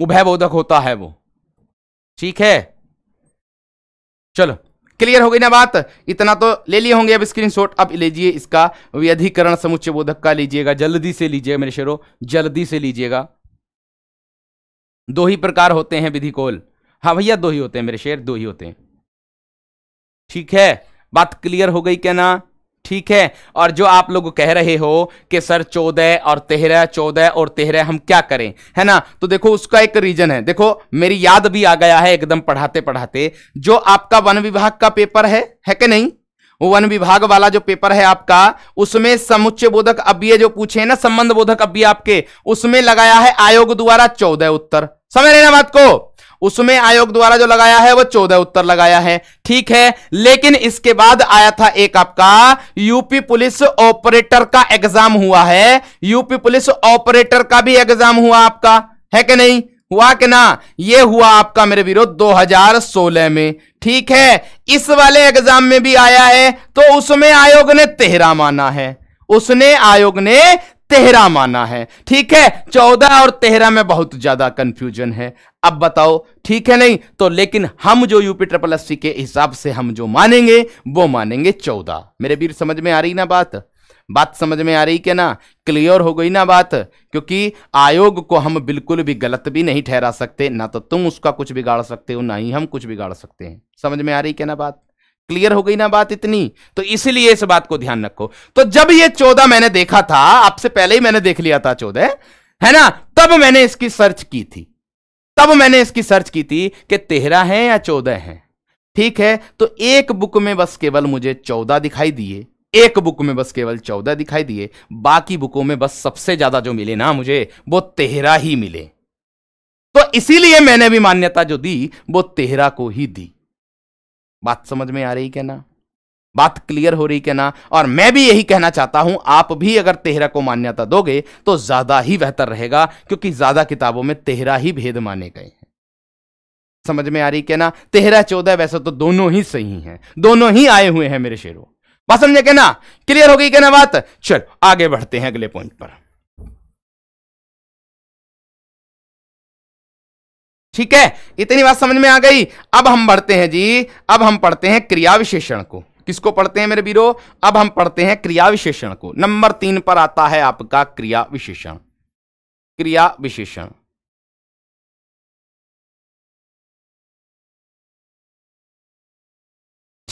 उभय बोधक होता है वो ठीक है चलो क्लियर हो गई ना बात इतना तो ले लिए होंगे अब स्क्रीनशॉट अब लीजिए इसका व्यधिकरण समुच्चय बोधक का लीजिएगा जल्दी से लीजिएगा मेरे शेरों जल्दी से लीजिएगा दो ही प्रकार होते हैं विधिकोल हाँ भैया दो ही होते हैं मेरे शेर दो ही होते हैं ठीक है बात क्लियर हो गई क्या ना ठीक है और जो आप लोग कह रहे हो कि सर चौदह और तेरह चौदह और तेरह हम क्या करें है ना तो देखो उसका एक रीजन है देखो मेरी याद भी आ गया है एकदम पढ़ाते पढ़ाते जो आपका वन विभाग का पेपर है है कि नहीं वन विभाग वाला जो पेपर है आपका उसमें समुच्चय बोधक अव्यय जो पूछे ना संबंध बोधक अव्यय आपके उसमें लगाया है आयोग द्वारा चौदह उत्तर समझ ना बात को उसमें आयोग द्वारा जो लगाया है वो चौदह उत्तर लगाया है ठीक है लेकिन इसके बाद आया था एक आपका यूपी पुलिस ऑपरेटर का एग्जाम हुआ है यूपी पुलिस ऑपरेटर का भी एग्जाम हुआ आपका है कि नहीं हुआ कि ना ये हुआ आपका मेरे विरोध 2016 में ठीक है इस वाले एग्जाम में भी आया है तो उसमें आयोग ने तेहरा माना है उसने आयोग ने तेहरा माना है ठीक है चौदह और तेहरा में बहुत ज्यादा कंफ्यूजन है अब बताओ ठीक है नहीं तो लेकिन हम जो यूपी ट्रिपल एस के हिसाब से हम जो मानेंगे वो मानेंगे चौदह मेरे वीर समझ में आ रही ना बात बात समझ में आ रही क्या ना क्लियर हो गई ना बात क्योंकि आयोग को हम बिल्कुल भी गलत भी नहीं ठहरा सकते ना तो तुम उसका कुछ बिगाड़ सकते हो ना ही हम कुछ बिगाड़ सकते हैं समझ में आ रही क्या ना बात क्लियर हो गई ना बात इतनी तो इसलिए इस बात को ध्यान रखो तो जब ये चौदह मैंने देखा था आपसे पहले ही मैंने देख लिया था चौदह है ना तब मैंने इसकी सर्च की थी तब मैंने इसकी सर्च की थी कि तेरह है या चौदह है ठीक है तो एक बुक में बस केवल मुझे चौदह दिखाई दिए एक बुक में बस केवल चौदह दिखाई दिए बाकी बुकों में बस सबसे ज्यादा जो मिले ना मुझे वो तेहरा ही मिले तो इसीलिए मैंने भी मान्यता जो दी वो तेहरा को ही दी बात समझ में आ रही क्या ना बात क्लियर हो रही क्या ना और मैं भी यही कहना चाहता हूं आप भी अगर तेहरा को मान्यता दोगे तो ज्यादा ही बेहतर रहेगा क्योंकि ज्यादा किताबों में तेहरा ही भेद माने गए हैं समझ में आ रही क्या ना तेहरा चौदह वैसे तो दोनों ही सही हैं दोनों ही आए हुए हैं मेरे शेरों बात समझे क्या ना क्लियर हो गई क्या ना बात चलो आगे बढ़ते हैं अगले पॉइंट पर ठीक है इतनी बात समझ में आ गई अब हम बढ़ते हैं जी अब हम पढ़ते हैं क्रिया विशेषण को किसको पढ़ते हैं मेरे बीरो अब हम पढ़ते हैं क्रिया विशेषण को नंबर तीन पर आता है आपका क्रिया विशेषण क्रिया विशेषण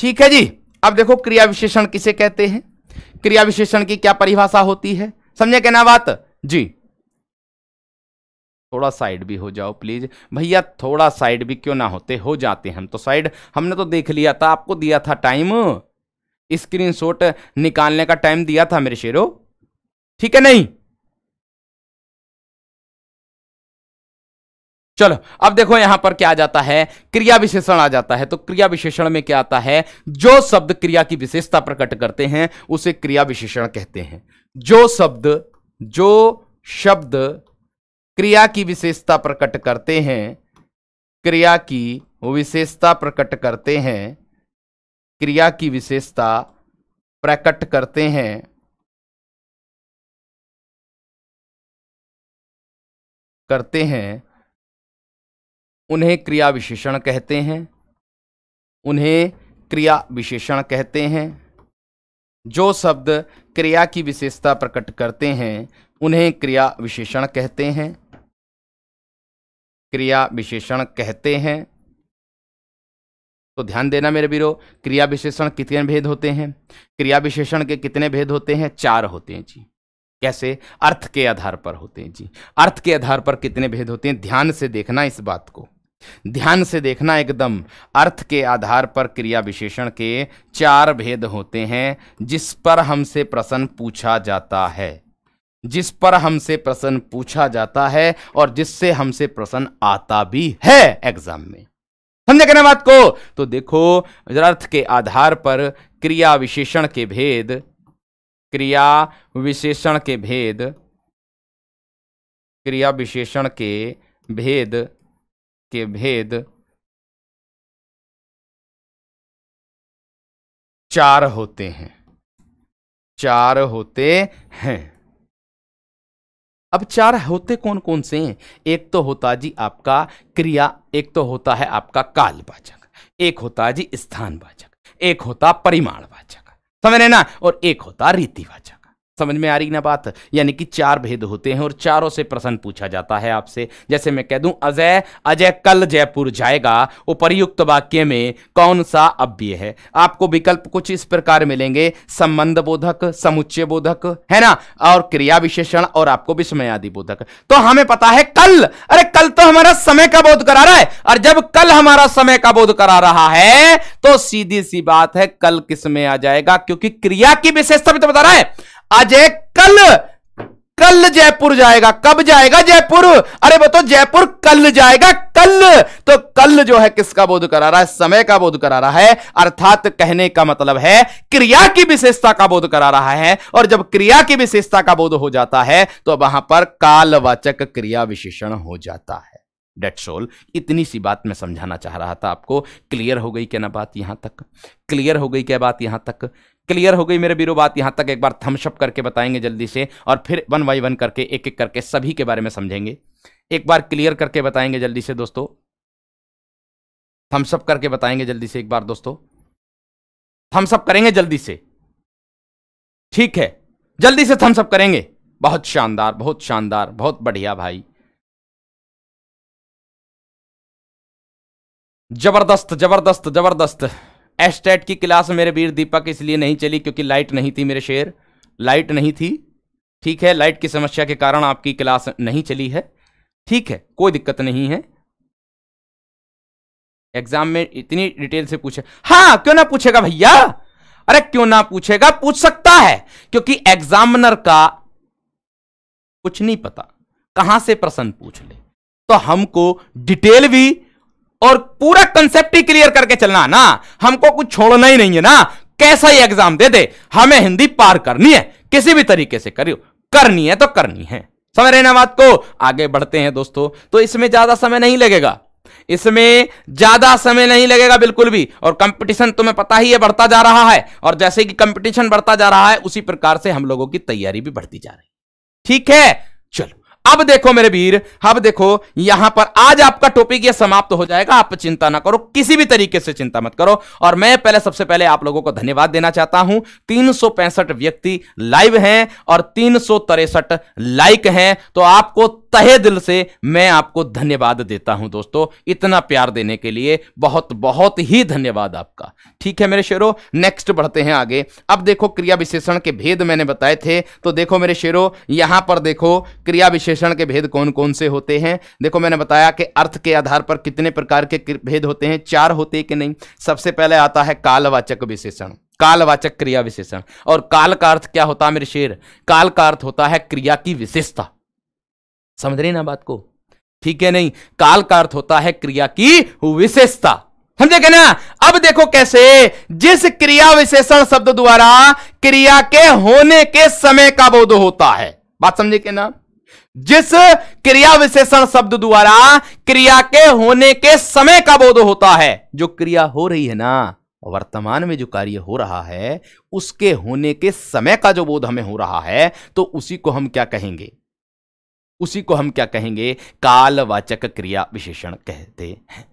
ठीक है जी अब देखो क्रिया विशेषण किसे कहते हैं क्रिया विशेषण की क्या परिभाषा होती है समझे कहना बात जी थोड़ा साइड भी हो जाओ प्लीज़ भैया थोड़ा साइड भी क्यों ना होते हो जाते हम तो साइड हमने तो देख लिया था आपको दिया था टाइम शॉट निकालने का टाइम दिया था मेरे शेरो ठीक है नहीं चलो अब देखो यहां पर क्या आ जाता है क्रिया विशेषण आ जाता है तो क्रिया विशेषण में क्या आता है जो शब्द क्रिया की विशेषता प्रकट करते हैं उसे क्रिया विशेषण कहते हैं जो शब्द जो शब्द क्रिया की विशेषता प्रकट करते हैं क्रिया की विशेषता प्रकट करते हैं क्रिया की विशेषता प्रकट करते हैं करते हैं उन्हें क्रिया विशेषण कहते हैं उन्हें क्रिया विशेषण कहते हैं जो शब्द क्रिया की विशेषता प्रकट करते हैं उन्हें क्रिया विशेषण कहते हैं क्रिया विशेषण कहते हैं तो ध्यान देना मेरे वीरो क्रिया विशेषण कितने भेद होते हैं क्रिया विशेषण के कितने भेद होते हैं चार होते हैं जी कैसे अर्थ के आधार पर होते हैं जी अर्थ के आधार पर कितने भेद होते हैं ध्यान से देखना इस बात को ध्यान से देखना एकदम अर्थ के आधार पर क्रिया विशेषण के चार भेद होते हैं जिस पर हमसे प्रश्न पूछा जाता है जिस पर हमसे प्रश्न पूछा जाता है और जिससे हमसे प्रश्न आता भी है एग्जाम में समझे कहने बात को तो देखो अर्थ के आधार पर क्रिया विशेषण के भेद क्रिया विशेषण के भेद क्रिया विशेषण के भेद के भेद चार होते हैं चार होते हैं अब चार होते कौन कौन से हैं एक तो होता जी आपका क्रिया एक तो होता है आपका कालवाचक एक होता जी स्थानवाचक एक होता परिमाणवाचक समझ रहे ना और एक होता रीतिवाचक समझ में आ रही ना बात यानी कि चार भेद होते हैं और चारों से प्रश्न पूछा जाता है आपसे जैसे मैं कह दूं अजय अजय कल जयपुर जाएगा उपर्युक्त वाक्य में कौन सा अव्यय है आपको विकल्प कुछ इस प्रकार मिलेंगे संबंध बोधक समुच्चय बोधक है ना और क्रिया विशेषण और आपको विस्मय आदि बोधक तो हमें पता है कल अरे कल तो हमारा समय का बोध करा रहा है और जब कल हमारा समय का बोध करा रहा है तो सीधी सी बात है कल किस में आ जाएगा क्योंकि क्रिया की विशेषता भी तो बता रहा है अजय कल कल जयपुर जाएगा कब जाएगा जयपुर अरे बताओ जयपुर कल जाएगा कल तो कल जो है किसका बोध करा रहा है समय का बोध करा रहा है अर्थात कहने का मतलब है क्रिया की विशेषता का बोध करा रहा है और जब क्रिया की विशेषता का बोध हो जाता है तो वहां पर कालवाचक क्रिया विशेषण हो जाता है डेटसोल इतनी सी बात मैं समझाना चाह रहा था आपको क्लियर हो गई क्या ना बात यहां तक क्लियर हो गई क्या बात यहां तक क्लियर हो गई मेरे बीरो बात यहां तक एक बार थम्सअप करके बताएंगे जल्दी से और फिर वन बाई वन करके एक एक करके सभी के बारे में समझेंगे एक बार क्लियर करके बताएंगे जल्दी से दोस्तों थम्सअप करके बताएंगे जल्दी से एक बार दोस्तों थम्सअप करेंगे जल्दी से ठीक है जल्दी से थम्सअप करेंगे बहुत शानदार बहुत शानदार बहुत बढ़िया भाई जबरदस्त जबरदस्त जबरदस्त एस्टेट की क्लास मेरे वीर दीपक इसलिए नहीं चली क्योंकि लाइट नहीं थी मेरे शेर लाइट नहीं थी ठीक है लाइट की समस्या के कारण आपकी क्लास नहीं चली है ठीक है कोई दिक्कत नहीं है एग्जाम में इतनी डिटेल से पूछे हाँ क्यों ना पूछेगा भैया अरे क्यों ना पूछेगा पूछ सकता है क्योंकि एग्जामिनर का कुछ नहीं पता कहां से प्रश्न पूछ ले तो हमको डिटेल भी और पूरा कंसेप्ट ही क्लियर करके चलना ना हमको कुछ छोड़ना ही नहीं है ना कैसा ही एग्जाम दे दे हमें हिंदी पार करनी है किसी भी तरीके से करियो करनी है तो करनी है समझ रहे ना बात को आगे बढ़ते हैं दोस्तों तो इसमें ज्यादा समय नहीं लगेगा इसमें ज्यादा समय नहीं लगेगा बिल्कुल भी और कंपटीशन तुम्हें पता ही है बढ़ता जा रहा है और जैसे कि कंपटीशन बढ़ता जा रहा है उसी प्रकार से हम लोगों की तैयारी भी बढ़ती जा रही है ठीक है चलो अब देखो मेरे वीर अब देखो यहां पर आज आपका टॉपिक ये समाप्त तो हो जाएगा आप चिंता ना करो किसी भी तरीके से चिंता मत करो और मैं पहले सबसे पहले आप लोगों को धन्यवाद देना चाहता हूं तीन व्यक्ति लाइव हैं और तीन लाइक हैं तो आपको तहे दिल से मैं आपको धन्यवाद देता हूं दोस्तों इतना प्यार देने के लिए बहुत बहुत ही धन्यवाद आपका ठीक है मेरे शेरों नेक्स्ट बढ़ते हैं आगे अब देखो क्रिया विशेषण के भेद मैंने बताए थे तो देखो मेरे शेरों यहां पर देखो क्रिया विशेषण के भेद कौन कौन से होते हैं देखो मैंने बताया कि अर्थ के आधार पर कितने प्रकार के भेद होते हैं चार होते कि नहीं सबसे पहले आता है कालवाचक विशेषण कालवाचक क्रिया विशेषण और काल का अर्थ क्या होता है मेरे शेर काल का अर्थ होता है क्रिया की विशेषता समझ रहे ना बात को ठीक है नहीं काल का अर्थ होता है क्रिया की विशेषता समझे क्या ना अब देखो कैसे जिस क्रिया विशेषण शब्द द्वारा क्रिया के होने के समय का बोध होता है बात समझे क्या ना जिस क्रिया विशेषण शब्द द्वारा क्रिया के होने के समय का बोध होता है जो क्रिया हो रही है ना वर्तमान में जो कार्य हो रहा है उसके होने के समय का जो बोध हमें हो रहा है तो उसी को हम क्या कहेंगे उसी को हम क्या कहेंगे कालवाचक क्रिया विशेषण कहते हैं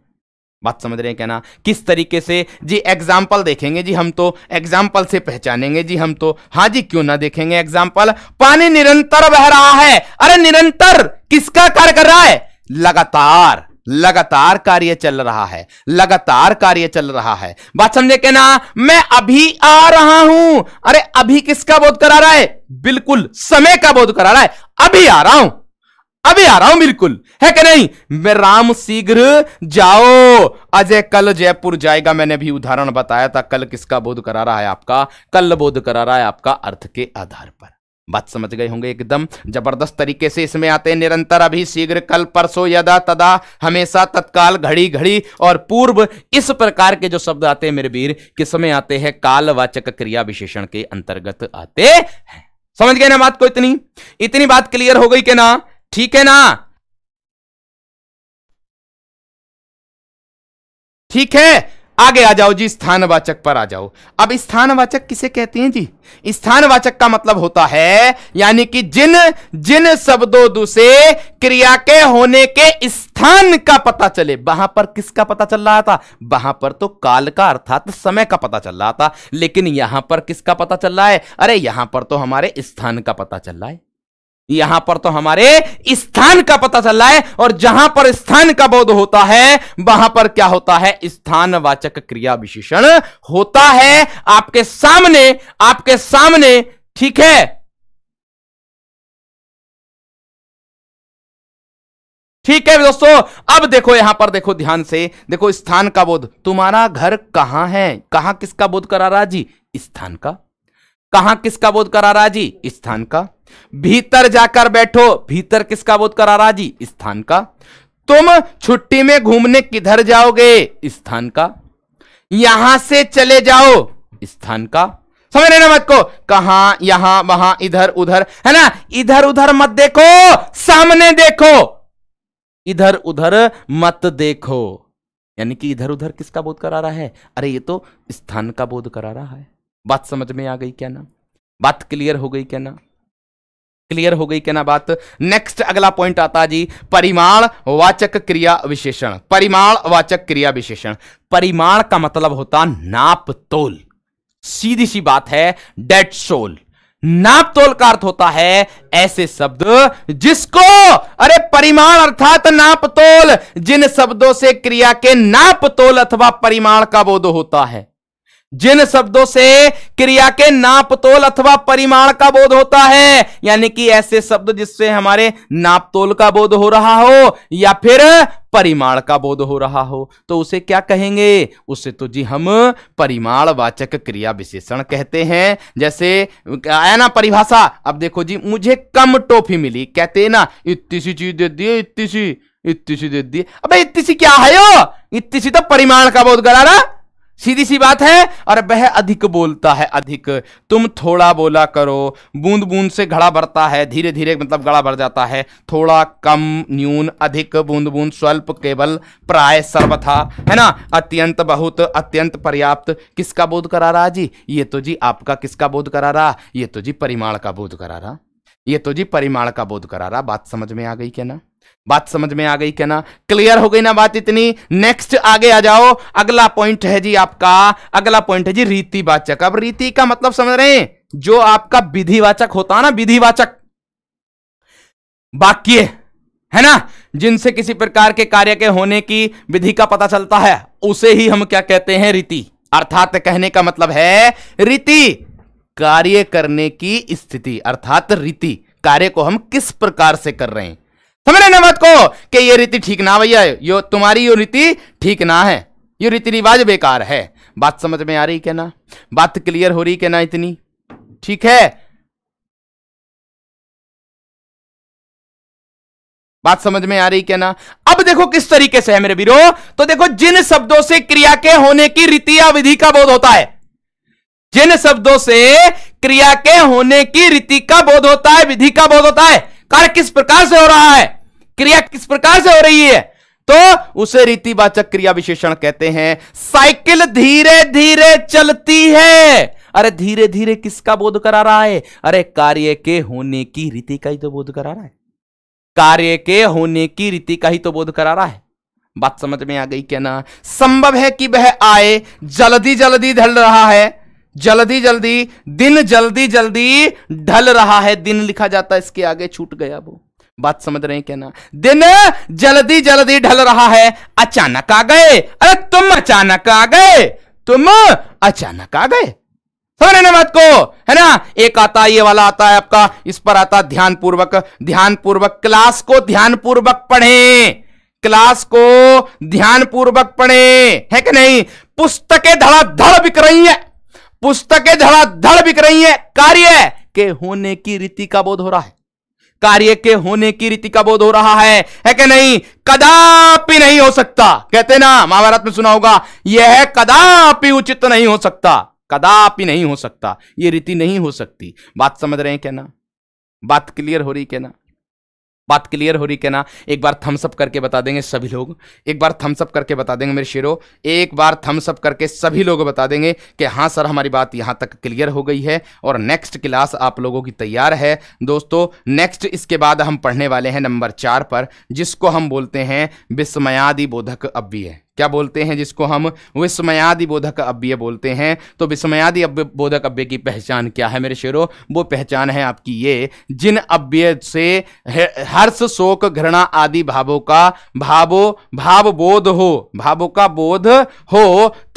बात समझ रहे हैं क्या ना किस तरीके से जी एग्जाम्पल देखेंगे जी हम तो एग्जाम्पल से पहचानेंगे जी हम तो हाँ जी क्यों ना देखेंगे एग्जाम्पल पानी निरंतर बह रहा है अरे निरंतर किसका कार्य कर रहा है लगातार लगातार कार्य चल रहा है लगातार कार्य चल रहा है बात समझे के ना मैं अभी आ रहा हूं अरे अभी किसका बोध करा रहा है बिल्कुल समय का बोध करा रहा है अभी आ रहा हूं अभी आ रहा हूं बिल्कुल है कि नहीं मैं राम शीघ्र जाओ अजय कल जयपुर जाएगा मैंने भी उदाहरण बताया था कल किसका बोध करा रहा है आपका कल बोध करा रहा है आपका अर्थ के आधार पर बात समझ गए होंगे एकदम जबरदस्त तरीके से इसमें आते हैं निरंतर अभी शीघ्र कल परसों यदा तदा हमेशा तत्काल घड़ी घड़ी और पूर्व इस प्रकार के जो शब्द आते हैं मेरे वीर किस आते हैं कालवाचक क्रिया विशेषण के अंतर्गत आते हैं समझ गए ना बात को इतनी इतनी बात क्लियर हो गई कि ना ठीक है ना ठीक है आगे आ जाओ जी स्थानवाचक पर आ जाओ अब स्थानवाचक किसे कहते हैं जी स्थानवाचक का मतलब होता है यानी कि जिन जिन शब्दों दूसरे क्रिया के होने के स्थान का पता चले वहां पर किसका पता चल रहा था वहां पर तो काल का अर्थात समय का पता चल रहा था लेकिन यहां पर किसका पता चल रहा है अरे यहां पर तो हमारे स्थान का पता चल रहा है यहां पर तो हमारे स्थान का पता चल रहा है और जहां पर स्थान का बोध होता है वहां पर क्या होता है स्थानवाचक क्रिया विशेषण होता है आपके सामने आपके सामने ठीक है ठीक है दोस्तों अब देखो यहां पर देखो ध्यान से देखो स्थान का बोध तुम्हारा घर कहां है कहां किसका बोध करा रहा जी स्थान का कहां किसका बोध करा रहा जी स्थान का भीतर जाकर बैठो भीतर किसका बोध करा रहा जी स्थान का तुम छुट्टी में घूमने किधर जाओगे स्थान का यहां से चले जाओ स्थान का समझ रहे ना मत को कहा यहां वहां इधर उधर है ना इधर उधर मत देखो सामने देखो इधर उधर मत देखो यानी कि इधर उधर किसका बोध करा रहा है अरे ये तो स्थान का बोध करा रहा है बात समझ में आ गई क्या ना बात क्लियर हो गई क्या ना क्लियर हो गई क्या ना बात नेक्स्ट अगला पॉइंट आता जी परिमाण वाचक क्रिया विशेषण परिमाण वाचक क्रिया विशेषण परिमाण का मतलब होता नाप तोल सीधी सी बात है डेट सोल नाप तोल का अर्थ होता है ऐसे शब्द जिसको अरे परिमाण अर्थात नाप तोल जिन शब्दों से क्रिया के नाप तोल अथवा परिमाण का बोध होता है जिन शब्दों से क्रिया के नापतोल अथवा परिमाण का बोध होता है यानी कि ऐसे शब्द जिससे हमारे नापतोल का बोध हो रहा हो या फिर परिमाण का बोध हो रहा हो तो उसे क्या कहेंगे उसे तो जी हम परिमाण वाचक क्रिया विशेषण कहते हैं जैसे आया ना परिभाषा अब देखो जी मुझे कम टोफी मिली कहते ना इतनी सी चीज दे दी इतनी सी इतनी सी दे दी अब इतनी सी क्या है यो इतनी सी तो परिमाण का बोध करा ना सीधी सी बात है और वह अधिक बोलता है अधिक तुम थोड़ा बोला करो बूंद बूंद से घड़ा भरता है धीरे धीरे मतलब घड़ा भर जाता है थोड़ा कम न्यून अधिक बूंद बूंद स्वल्प केवल प्राय सर्वथा है ना अत्यंत बहुत अत्यंत पर्याप्त किसका बोध करा रहा जी ये तो जी आपका किसका बोध करा रहा ये तो जी परिमाण का बोध करा रहा ये तो जी परिमाण का बोध करा रहा बात समझ में आ गई क्या ना बात समझ में आ गई क्या ना क्लियर हो गई ना बात इतनी नेक्स्ट आगे आ जाओ अगला पॉइंट है जी आपका अगला पॉइंट है जी रीति वाचक अब रीति का मतलब समझ रहे हैं जो आपका विधिवाचक होता ना विधिवाचक वाक्य है ना जिनसे किसी प्रकार के कार्य के होने की विधि का पता चलता है उसे ही हम क्या कहते हैं रीति अर्थात कहने का मतलब है रीति कार्य करने की स्थिति अर्थात रीति कार्य को हम किस प्रकार से कर रहे हैं समझ ना मत को कि ये रीति ठीक ना भैया यो तुम्हारी यो रीति ठीक ना है ये रीति रिवाज बेकार है बात समझ में आ रही क्या ना बात क्लियर हो रही क्या ना इतनी ठीक है बात समझ में आ रही क्या ना अब देखो किस तरीके से है मेरे वीरो तो देखो जिन शब्दों से क्रिया के होने की रीति या विधि का बोध होता है जिन शब्दों से क्रिया के होने की रीति का बोध होता है विधि का बोध होता है कार्य किस प्रकार से हो रहा है क्रिया किस प्रकार से हो रही है तो उसे रीतिवाचक क्रिया विशेषण कहते हैं साइकिल धीरे धीरे चलती है अरे धीरे धीरे किसका बोध करा रहा है अरे कार्य के होने की रीति का ही तो बोध करा रहा है कार्य के होने की रीति का ही तो बोध करा रहा है बात समझ में आ गई क्या ना संभव है कि वह आए जल्दी जल्दी ढल रहा है जल्दी जल्दी दिन जल्दी जल्दी ढल रहा है दिन लिखा जाता है इसके आगे छूट गया वो बात समझ रहे हैं क्या ना दिन जल्दी जल्दी ढल रहा है अचानक आ गए अरे तुम अचानक आ गए तुम अचानक आ गए समझ रहे बात को है ना एक आता ये वाला आता है आपका इस पर आता ध्यान पूर्वक ध्यान पूर्वक क्लास को ध्यान पूर्वक पढ़े क्लास को ध्यान पूर्वक पढ़े है कि नहीं पुस्तकें धड़ाधड़ बिक रही है पुस्तकें धड़ाधड़ बिक रही हैं कार्य के होने की रीति का बोध हो रहा है कार्य के होने की रीति का बोध हो रहा है है कि नहीं कदापि नहीं हो सकता कहते ना महाभारत में सुना होगा यह कदापि उचित नहीं हो सकता कदापि नहीं हो सकता यह रीति नहीं हो सकती बात समझ रहे हैं क्या ना बात क्लियर हो रही क्या ना बात क्लियर हो रही क्या ना एक बार थम्सअप करके बता देंगे सभी लोग एक बार थम्सअप करके बता देंगे मेरे शेरो एक बार थम्सअप करके सभी लोग बता देंगे कि हाँ सर हमारी बात यहाँ तक क्लियर हो गई है और नेक्स्ट क्लास आप लोगों की तैयार है दोस्तों नेक्स्ट इसके बाद हम पढ़ने वाले हैं नंबर चार पर जिसको हम बोलते हैं विस्मयादि बोधक अव्यय क्या बोलते हैं जिसको हम विस्मयादि बोधक अव्यय बोलते हैं तो विस्मयादि बोधक अव्यय की पहचान क्या है मेरे शेरों वो पहचान है आपकी ये जिन अव्यय से हर्ष शोक घृणा आदि भावों का भावो भाव बोध हो भावों का बोध हो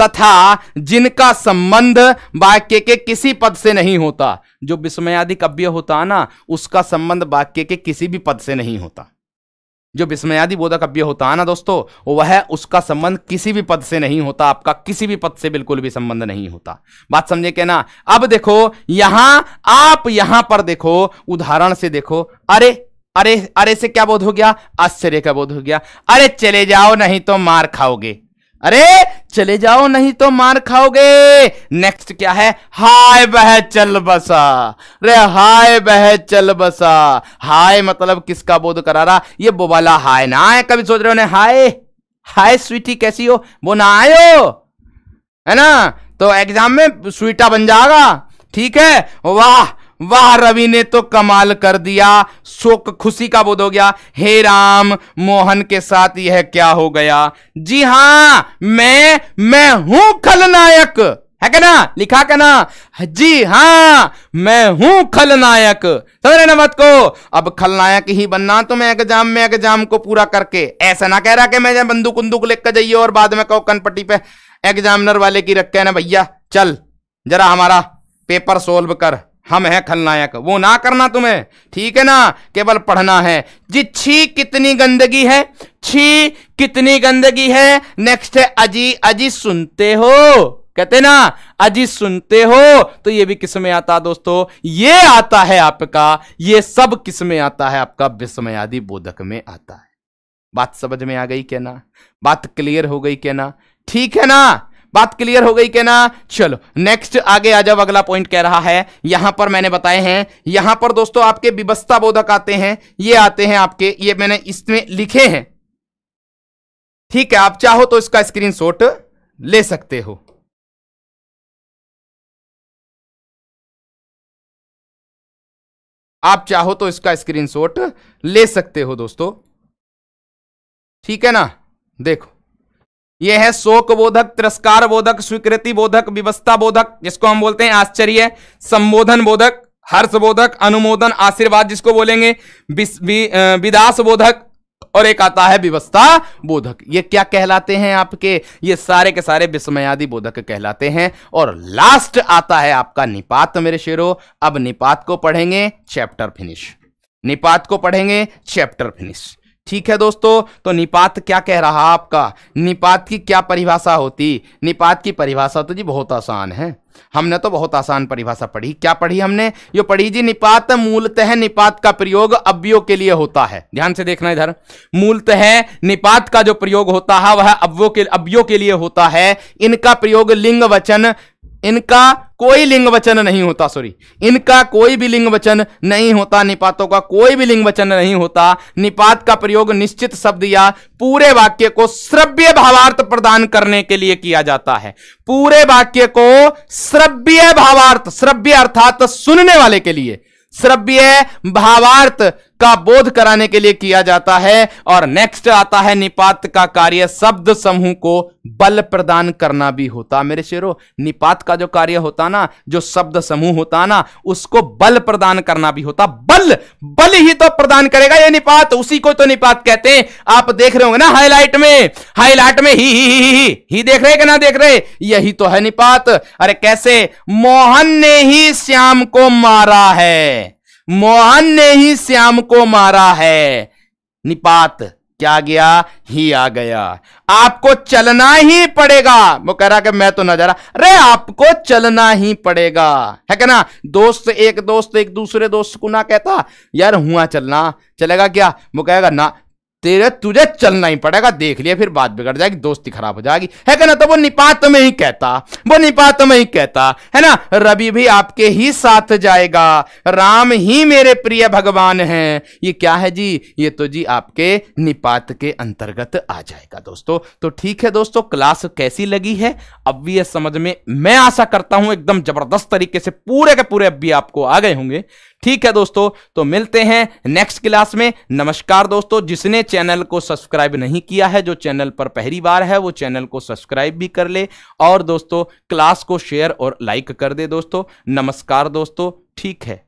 तथा जिनका संबंध वाक्य के किसी पद से नहीं होता जो विस्मयादि कव्य होता ना उसका संबंध वाक्य के किसी भी पद से नहीं होता जो विस्मयादि बोधक अव्यय होता है ना दोस्तों वह उसका संबंध किसी भी पद से नहीं होता आपका किसी भी पद से बिल्कुल भी संबंध नहीं होता बात समझे के ना अब देखो यहां आप यहां पर देखो उदाहरण से देखो अरे अरे अरे से क्या बोध हो गया आश्चर्य का बोध हो गया अरे चले जाओ नहीं तो मार खाओगे अरे चले जाओ नहीं तो मार खाओगे नेक्स्ट क्या है हाय बह चल बसा अरे हाय बह चल बसा हाय मतलब किसका बोध करा रहा ये बोबाला हाय ना आए कभी सोच रहे हो हाय हाय स्वीटी कैसी हो वो ना आयो है ना तो एग्जाम में स्वीटा बन जाएगा ठीक है वाह वाह रवि ने तो कमाल कर दिया शोक खुशी का बोध हो गया हे राम मोहन के साथ यह क्या हो गया जी हां मैं मैं हूं खलनायक है क्या ना लिखा क्या ना जी हां मैं हूं खलनायक समझ रहे ना को अब खलनायक ही बनना तो मैं एग्जाम में एग्जाम को पूरा करके ऐसा ना कह रहा कि मैं बंदूक उंदूक लेकर जाइए और बाद में कहो कनपट्टी पे एग्जामिनर वाले की रखे ना भैया चल जरा हमारा पेपर सोल्व कर हम हैं खलनायक वो ना करना तुम्हें ठीक है ना केवल पढ़ना है जी छी कितनी गंदगी है छी कितनी गंदगी है नेक्स्ट है अजी अजी सुनते हो कहते ना अजी सुनते हो तो ये भी किसमें आता दोस्तों ये आता है आपका ये सब किसमें आता है आपका आदि बोधक में आता है बात समझ में आ गई क्या ना बात क्लियर हो गई क्या ना ठीक है ना बात क्लियर हो गई क्या ना चलो नेक्स्ट आगे आ जाओ अगला पॉइंट कह रहा है यहां पर मैंने बताए हैं यहां पर दोस्तों आपके विवस्था बोधक आते हैं ये आते हैं आपके ये मैंने इसमें लिखे हैं ठीक है आप चाहो तो इसका स्क्रीन ले सकते हो आप चाहो तो इसका स्क्रीनशॉट ले सकते हो दोस्तों ठीक है ना देखो ये है शोक बोधक तिरस्कार बोधक स्वीकृति बोधक विवस्था बोधक जिसको हम बोलते हैं आश्चर्य संबोधन बोधक हर्ष बोधक अनुमोदन आशीर्वाद जिसको बोलेंगे विदास बोधक और एक आता है व्यवस्था बोधक ये क्या कहलाते हैं आपके ये सारे के सारे विस्मयादि बोधक कहलाते हैं और लास्ट आता है आपका निपात मेरे शेरों अब निपात को पढ़ेंगे चैप्टर फिनिश निपात को पढ़ेंगे चैप्टर फिनिश ठीक है दोस्तों तो निपात क्या कह रहा आपका निपात की क्या परिभाषा होती निपात की परिभाषा तो जी बहुत आसान है हमने तो बहुत आसान परिभाषा पढ़ी क्या पढ़ी हमने यो पढ़ी जी निपात मूलतः निपात का प्रयोग अव्यो के लिए होता है ध्यान से देखना इधर मूलतः निपात का जो प्रयोग होता है वह अव्यो के अव्यो के लिए होता है इनका प्रयोग लिंग वचन इनका कोई लिंग वचन नहीं होता सॉरी इनका कोई भी लिंग वचन नहीं होता निपातों का कोई भी लिंग वचन नहीं होता निपात का प्रयोग निश्चित शब्द या पूरे वाक्य को श्रव्य भावार्थ प्रदान करने के लिए किया जाता है पूरे वाक्य को श्रव्य भावार्थ श्रव्य अर्थात सुनने वाले के लिए श्रव्य भावार्थ का बोध कराने के लिए किया जाता है और नेक्स्ट आता है निपात का कार्य शब्द समूह को बल प्रदान करना भी होता मेरे शेरों निपात का जो कार्य होता ना जो शब्द समूह होता ना उसको बल प्रदान करना भी होता बल बल ही तो प्रदान करेगा ये निपात उसी को तो निपात कहते हैं आप देख रहे होंगे ना हाईलाइट में हाईलाइट में ही ही, ही, ही, ही, ही देख रहे कि ना देख रहे यही तो है निपात अरे कैसे मोहन ने ही श्याम को मारा है मोहन ने ही श्याम को मारा है निपात क्या गया ही आ गया आपको चलना ही पड़ेगा वो कह रहा कि मैं तो नजर जा रहा अरे आपको चलना ही पड़ेगा है क्या ना दोस्त एक दोस्त एक दूसरे दोस्त को ना कहता यार हुआ चलना चलेगा क्या वो कहेगा ना तेरे तुझे चलना ही पड़ेगा देख लिया फिर बात बिगड़ जाएगी दोस्ती खराब हो जाएगी है ना तो वो निपात में ही कहता वो निपात में ही कहता है ना रवि भी आपके ही साथ जाएगा राम ही मेरे प्रिय भगवान है ये क्या है जी ये तो जी आपके निपात के अंतर्गत आ जाएगा दोस्तों तो ठीक है दोस्तों क्लास कैसी लगी है अब भी समझ में मैं आशा करता हूं एकदम जबरदस्त तरीके से पूरे के पूरे अब भी आपको आ गए होंगे ठीक है दोस्तों तो मिलते हैं नेक्स्ट क्लास में नमस्कार दोस्तों जिसने चैनल को सब्सक्राइब नहीं किया है जो चैनल पर पहली बार है वो चैनल को सब्सक्राइब भी कर ले और दोस्तों क्लास को शेयर और लाइक कर दे दोस्तों नमस्कार दोस्तों ठीक है